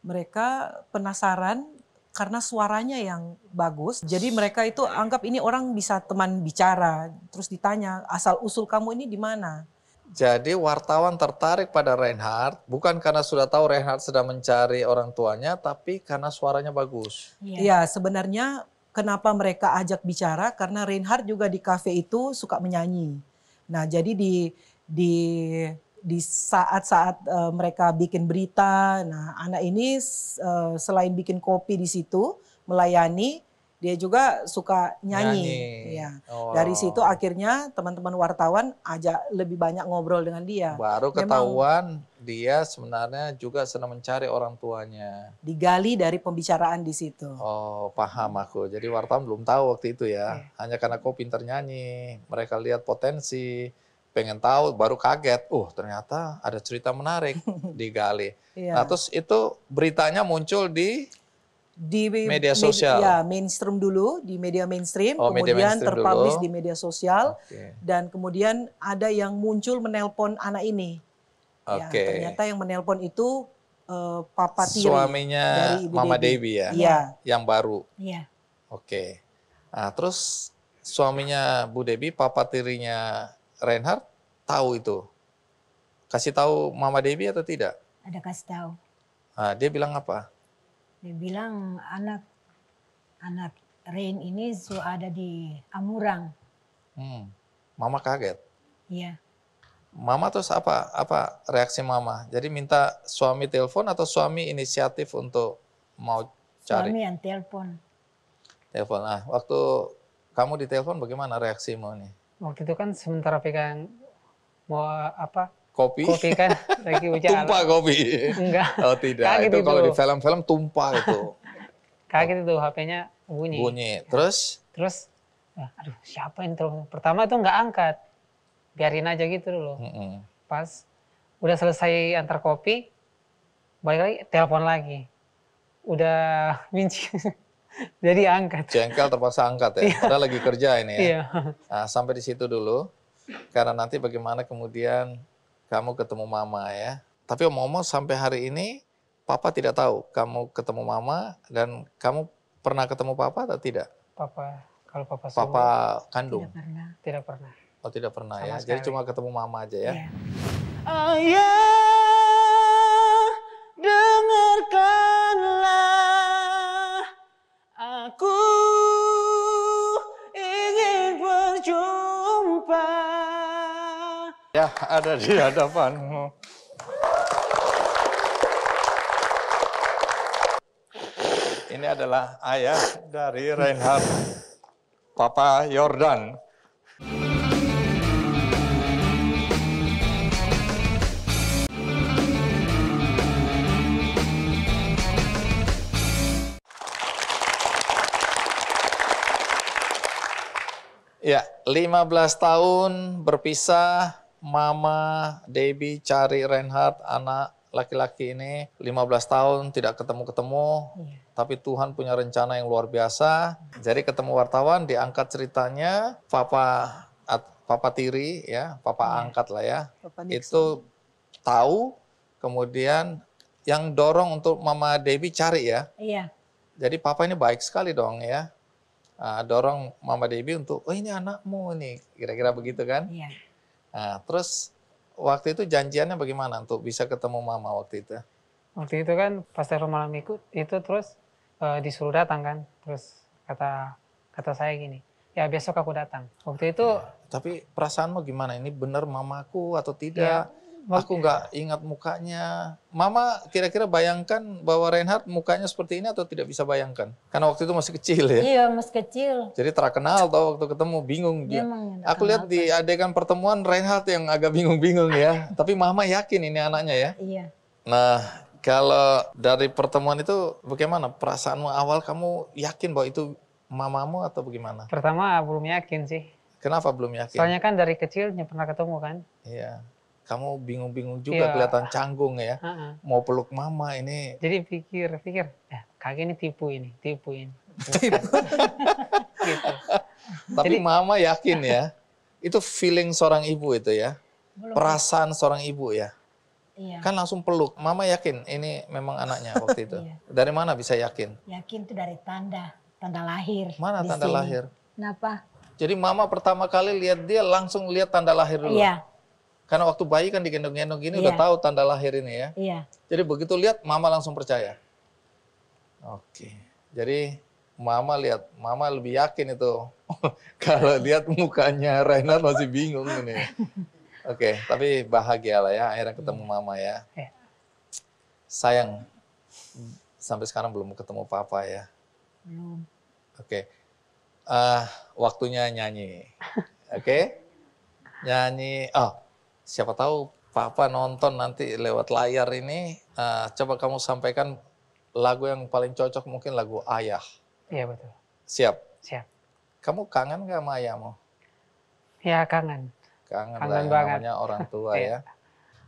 Mereka penasaran karena suaranya yang bagus. Jadi mereka itu anggap ini orang bisa teman bicara, terus ditanya asal usul kamu ini di mana. Jadi wartawan tertarik pada Reinhardt bukan karena sudah tahu Reinhardt sedang mencari orang tuanya, tapi karena suaranya bagus. Iya, ya, sebenarnya kenapa mereka ajak bicara karena Reinhardt juga di kafe itu suka menyanyi. Nah, jadi di di di saat-saat uh, mereka bikin berita. Nah, anak ini uh, selain bikin kopi di situ, melayani, dia juga suka nyanyi. nyanyi. Ya. Oh. Dari situ akhirnya teman-teman wartawan ajak lebih banyak ngobrol dengan dia. Baru ketahuan Memang, dia sebenarnya juga senang mencari orang tuanya. Digali dari pembicaraan di situ. Oh, paham aku. Jadi wartawan belum tahu waktu itu ya. Eh. Hanya karena kau pintar nyanyi, mereka lihat potensi pengen tahu baru kaget uh ternyata ada cerita menarik digali yeah. nah terus itu beritanya muncul di di media sosial. Med, ya, mainstream dulu di media mainstream, oh, kemudian media mainstream terpublish dulu. di media sosial okay. dan kemudian ada yang muncul menelpon anak ini. Ya, Oke. Okay. Ya, ternyata yang menelpon itu uh, papa tiri suaminya dari Ibu Mama Devi ya. Iya. Yang baru. Iya. Oke. Okay. Nah, terus suaminya Bu Devi, papa tirinya Reinhardt tahu itu. Kasih tahu Mama Devi atau tidak? Ada kasih tahu. Nah, dia bilang apa? Dia bilang anak anak Rain ini sudah ada di Amurang. Hmm. Mama kaget. Iya. Mama terus apa apa reaksi mama? Jadi minta suami telepon atau suami inisiatif untuk mau cari? Suami yang telepon. Telepon. Ah, waktu kamu ditelepon bagaimana reaksimu nih? waktu itu kan sementara pegang mau apa kopi kopi kan lagi hujan tumpah kopi enggak oh tidak kaget itu, kalau di film-film tumpah itu kaget itu HP-nya bunyi bunyi terus terus ah, aduh siapa yang terus pertama itu enggak angkat biarin aja gitu dulu mm -hmm. pas udah selesai antar kopi balik lagi telepon lagi udah mincin jadi angkat. Jengkel terpaksa angkat ya. Kita lagi kerja ini ya. Iya. Nah, sampai di situ dulu. Karena nanti bagaimana kemudian kamu ketemu mama ya. Tapi omong-omong sampai hari ini papa tidak tahu kamu ketemu mama dan kamu pernah ketemu papa atau tidak? Papa kalau papa suruh, Papa kandung. Tidak pernah. Tidak pernah. Oh, tidak pernah Sama ya. Sekali. Jadi cuma ketemu mama aja ya. Yeah. Ayah, dengarkan Aku ingin berjumpa. Ya, ada di hadapanmu. Ini adalah ayah dari Reinhard, Papa Jordan. Ya, 15 tahun berpisah, Mama Debbie cari Reinhardt anak laki-laki ini 15 tahun tidak ketemu-ketemu, ya. tapi Tuhan punya rencana yang luar biasa. Jadi ketemu wartawan diangkat ceritanya papa at, papa tiri ya, papa ya. angkat lah ya. Papa itu tahu kemudian yang dorong untuk Mama Debbie cari ya. Iya. Jadi papa ini baik sekali dong ya uh, ah, dorong Mama Debbie untuk, oh ini anakmu nih, kira-kira begitu kan? Iya. Nah, terus waktu itu janjiannya bagaimana untuk bisa ketemu Mama waktu itu? Waktu itu kan pas telepon malam itu, itu terus uh, disuruh datang kan, terus kata kata saya gini, ya besok aku datang. Waktu itu. Ya, tapi perasaanmu gimana? Ini benar mamaku atau iya. tidak? Aku nggak ingat mukanya. Mama kira-kira bayangkan bahwa Reinhardt mukanya seperti ini atau tidak bisa bayangkan? Karena waktu itu masih kecil ya. Iya, masih kecil. Jadi terkenal tau waktu ketemu bingung dia. Aku lihat di adegan pertemuan Reinhardt yang agak bingung-bingung ya. Tapi Mama yakin ini anaknya ya. Iya. Nah, kalau dari pertemuan itu bagaimana perasaanmu awal kamu yakin bahwa itu mamamu atau bagaimana? Pertama belum yakin sih. Kenapa belum yakin? Soalnya kan dari kecilnya pernah ketemu kan. Iya kamu bingung-bingung juga iya. kelihatan canggung ya. Uh-uh. Mau peluk mama ini. Jadi pikir, pikir, ya, eh, kakek ini tipu ini, tipu ini. gitu. Tapi Jadi, mama yakin ya, itu feeling seorang ibu itu ya. Belum. Perasaan seorang ibu ya. Iya. Kan langsung peluk. Mama yakin ini memang anaknya waktu itu. iya. Dari mana bisa yakin? Yakin itu dari tanda, tanda lahir. Mana tanda sini. lahir? Kenapa? Jadi mama pertama kali lihat dia langsung lihat tanda lahir dulu. Iya karena waktu bayi kan digendong-gendong gini yeah. udah iya. tahu tanda lahir ini ya. Iya. Jadi begitu lihat mama langsung percaya. Oke. Jadi mama lihat, mama lebih yakin itu. Kalau iya. lihat mukanya Reinhard masih bingung ini. Oke, tapi bahagia lah ya akhirnya ketemu iya. mama ya. Sayang sampai sekarang belum ketemu papa ya. Belum. Oke. Uh, waktunya nyanyi. Oke. Nyanyi. Oh, siapa tahu Papa nonton nanti lewat layar ini, uh, coba kamu sampaikan lagu yang paling cocok mungkin lagu Ayah. Iya betul. Siap? Siap. Kamu kangen gak sama ayahmu? Ya kangen. Kangen, kangen lah ya, banget. namanya orang tua ya. Iya.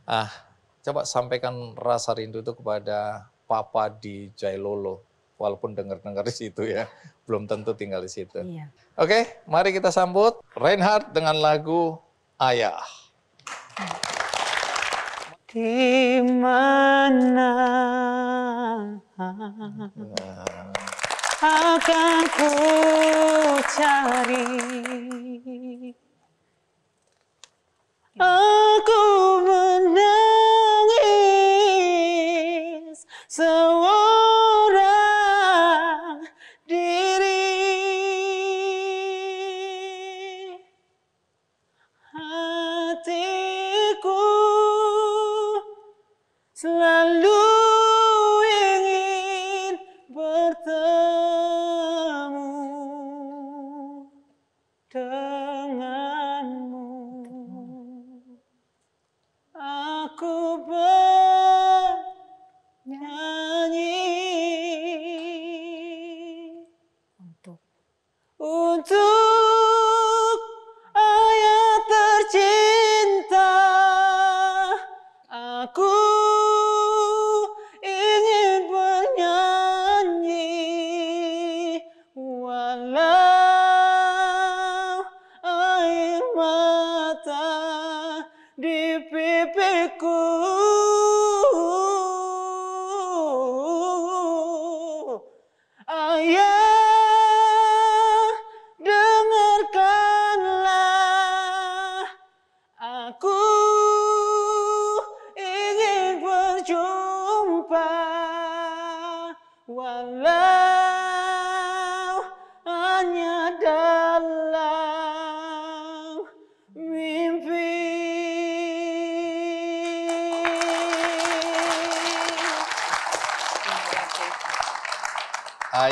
Ah, coba sampaikan rasa rindu itu kepada Papa di Jailolo. Walaupun dengar-dengar di situ ya, belum tentu tinggal di situ. Iya. Oke, mari kita sambut Reinhardt dengan lagu Ayah. Di mana akan ku cari Aku menang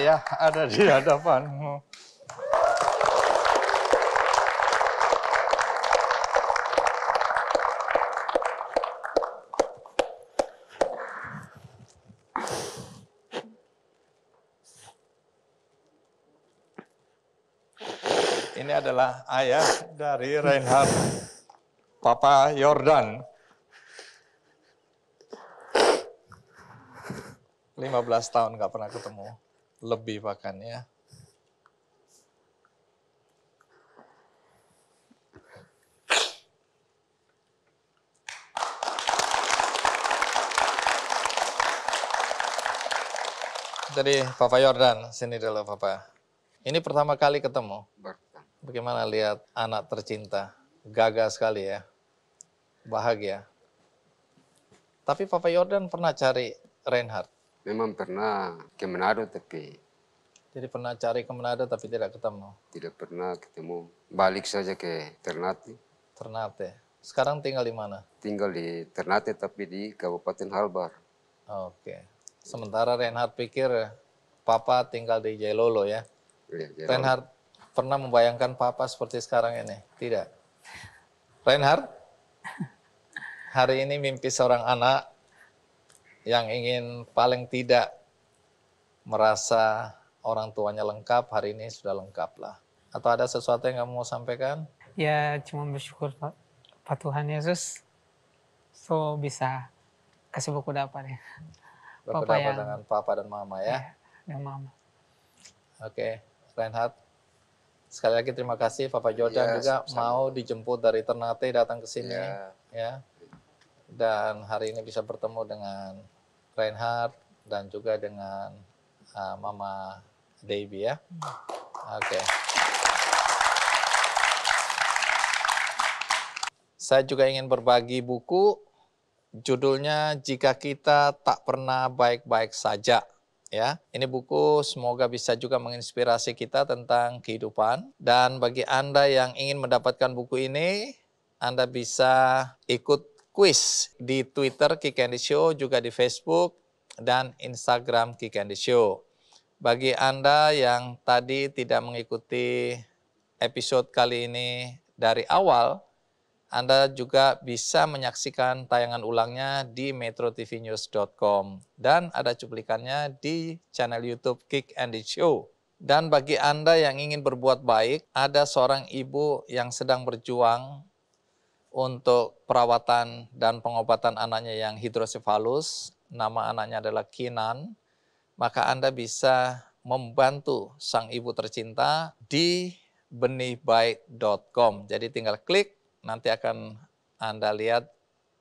saya ada di hadapanmu. Ini adalah ayah dari Reinhard Papa Jordan. 15 tahun gak pernah ketemu lebih bahkan ya. Jadi Papa Yordan, sini dulu Papa. Ini pertama kali ketemu. Bagaimana lihat anak tercinta? Gagah sekali ya. Bahagia. Tapi Papa Yordan pernah cari Reinhardt. Memang pernah ke Manado tapi... Jadi pernah cari ke Manado tapi tidak ketemu? Tidak pernah ketemu. Balik saja ke Ternate. Ternate. Sekarang tinggal di mana? Tinggal di Ternate tapi di Kabupaten Halbar. Oke. Sementara Reinhard pikir Papa tinggal di Jailolo ya? Iya, Jailolo. Reinhard pernah membayangkan Papa seperti sekarang ini? Tidak. Reinhard, hari ini mimpi seorang anak yang ingin paling tidak merasa orang tuanya lengkap, hari ini sudah lengkap lah. Atau ada sesuatu yang kamu mau sampaikan? Ya, cuma bersyukur Pak, Pak Tuhan Yesus. So, bisa kasih buku dapat ya. Buku Papa yang... dengan Papa dan Mama ya? ya dan Mama. Oke, okay. Reinhardt. Sekali lagi terima kasih Papa Jordan ya, juga sama. mau dijemput dari Ternate datang ke sini. Ya. ya dan hari ini bisa bertemu dengan Reinhard dan juga dengan uh, Mama Debbie ya. Oke. Okay. Saya juga ingin berbagi buku judulnya Jika Kita Tak Pernah Baik-baik Saja ya. Ini buku semoga bisa juga menginspirasi kita tentang kehidupan dan bagi Anda yang ingin mendapatkan buku ini anda bisa ikut quiz di Twitter Kick and the Show, juga di Facebook dan Instagram Kick and the Show. Bagi Anda yang tadi tidak mengikuti episode kali ini dari awal, Anda juga bisa menyaksikan tayangan ulangnya di metrotvnews.com dan ada cuplikannya di channel YouTube Kick and the Show. Dan bagi Anda yang ingin berbuat baik, ada seorang ibu yang sedang berjuang untuk perawatan dan pengobatan anaknya yang hidrosefalus, nama anaknya adalah Kinan, maka Anda bisa membantu sang ibu tercinta di benihbaik.com. Jadi tinggal klik, nanti akan Anda lihat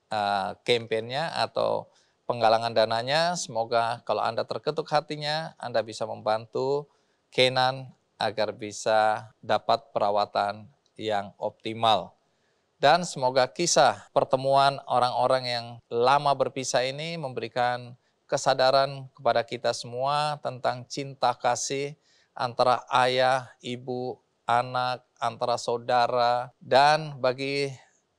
uh, atau penggalangan dananya. Semoga kalau Anda terketuk hatinya, Anda bisa membantu Kinan agar bisa dapat perawatan yang optimal. Dan semoga kisah pertemuan orang-orang yang lama berpisah ini memberikan kesadaran kepada kita semua tentang cinta kasih antara ayah, ibu, anak, antara saudara, dan bagi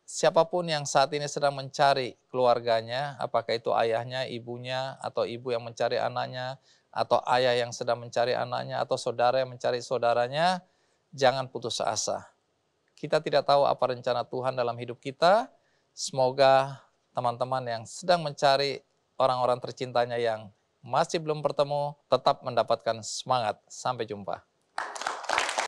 siapapun yang saat ini sedang mencari keluarganya, apakah itu ayahnya, ibunya, atau ibu yang mencari anaknya, atau ayah yang sedang mencari anaknya, atau saudara yang mencari saudaranya, jangan putus asa. Kita tidak tahu apa rencana Tuhan dalam hidup kita. Semoga teman-teman yang sedang mencari orang-orang tercintanya yang masih belum bertemu, tetap mendapatkan semangat. Sampai jumpa.